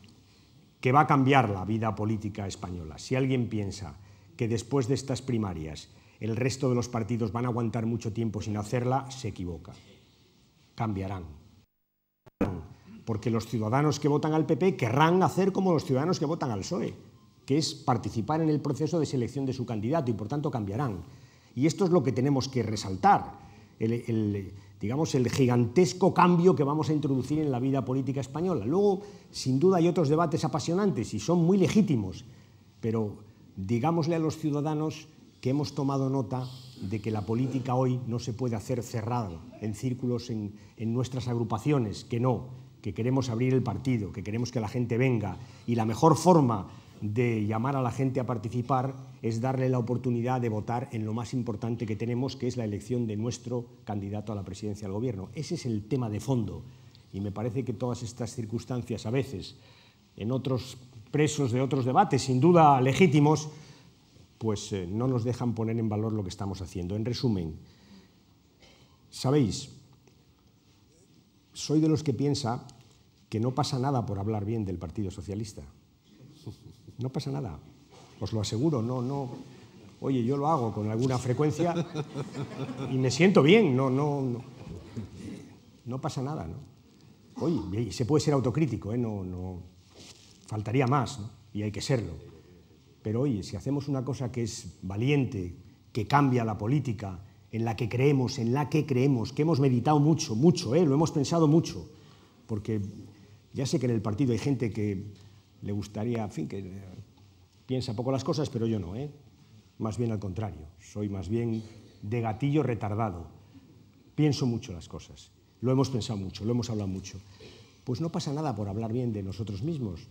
que va a cambiar la vida política española. Si alguien piensa que después de estas primarias el resto de los partidos van a aguantar mucho tiempo sin hacerla, se equivoca. Cambiarán. Porque los ciudadanos que votan al PP querrán hacer como los ciudadanos que votan al PSOE, que es participar en el proceso de selección de su candidato y por tanto cambiarán. Y esto es lo que tenemos que resaltar, el, digamos, el gigantesco cambio que vamos a introducir en la vida política española. Luego, sin duda, hay otros debates apasionantes y son muy legítimos, pero digámosle a los ciudadanos que hemos tomado nota de que la política hoy no se puede hacer cerrada, en círculos, en, nuestras agrupaciones, que no, que queremos abrir el partido, que queremos que la gente venga. Y la mejor forma de llamar a la gente a participar es darle la oportunidad de votar en lo más importante que tenemos, que es la elección de nuestro candidato a la presidencia del Gobierno. Ese es el tema de fondo. Y me parece que todas estas circunstancias a veces en otros presos de otros debates, sin duda legítimos, pues eh, no nos dejan poner en valor lo que estamos haciendo. En resumen, sabéis, soy de los que piensa que no pasa nada por hablar bien del Partido Socialista. No pasa nada, os lo aseguro, no, no. Oye, yo lo hago con alguna frecuencia y me siento bien, no, no, no. no pasa nada, ¿no? Oye, se puede ser autocrítico, ¿eh? No, no faltaría más, y hay que serlo. Pero oye, si hacemos una cosa que es valiente, que cambia la política, en la que creemos, en la que creemos, que hemos meditado mucho, mucho, ¿eh? lo hemos pensado mucho, porque ya sé que en el partido hay gente que le gustaría, en fin, que eh, piensa poco las cosas, pero yo no, ¿eh? más bien al contrario, soy más bien de gatillo retardado, pienso mucho las cosas, lo hemos pensado mucho, lo hemos hablado mucho. Pues no pasa nada por hablar bien de nosotros mismos,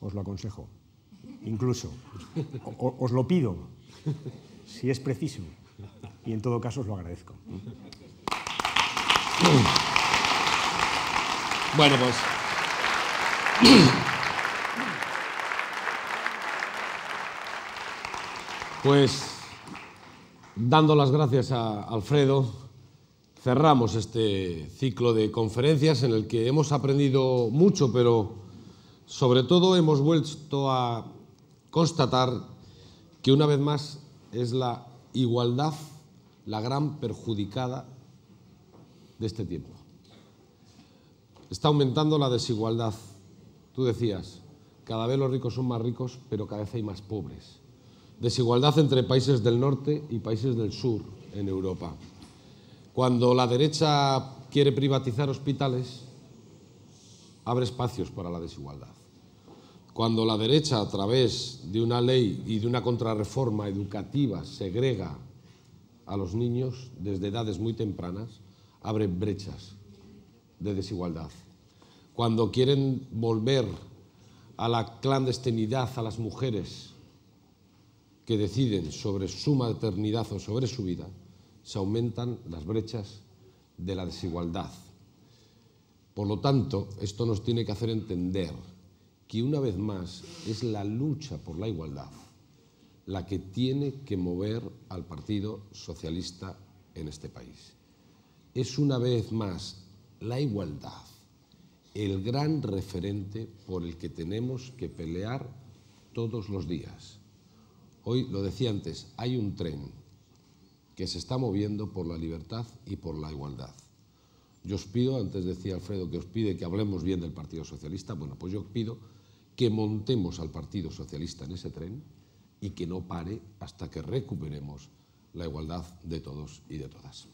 os lo aconsejo, incluso, os lo pido, si es preciso, y en todo caso os lo agradezco. Bueno, pues... Pues dando las gracias a Alfredo, cerramos este ciclo de conferencias en el que hemos aprendido mucho, pero sobre todo hemos vuelto a constatar que una vez más es la igualdad la gran perjudicada de este tiempo. Está aumentando la desigualdad. Tú decías, cada vez los ricos son más ricos, pero cada vez hay más pobres. Desigualdad entre países del norte y países del sur en Europa. Cuando la derecha quiere privatizar hospitales, abre espacios para la desigualdad cuando la derecha a través de una ley y de una contrarreforma educativa segrega a los niños desde edades muy tempranas, abre brechas de desigualdad. Cuando quieren volver a la clandestinidad a las mujeres que deciden sobre su maternidad o sobre su vida, se aumentan las brechas de la desigualdad. Por lo tanto, esto nos tiene que hacer entender que una vez más es la lucha por la igualdad la que tiene que mover al Partido Socialista en este país. Es una vez más la igualdad el gran referente por el que tenemos que pelear todos los días. Hoy, lo decía antes, hay un tren que se está moviendo por la libertad y por la igualdad. Yo os pido, antes decía Alfredo que os pide que hablemos bien del Partido Socialista, bueno, pues yo os pido que montemos al Partido Socialista en ese tren y que no pare hasta que recuperemos la igualdad de todos y de todas.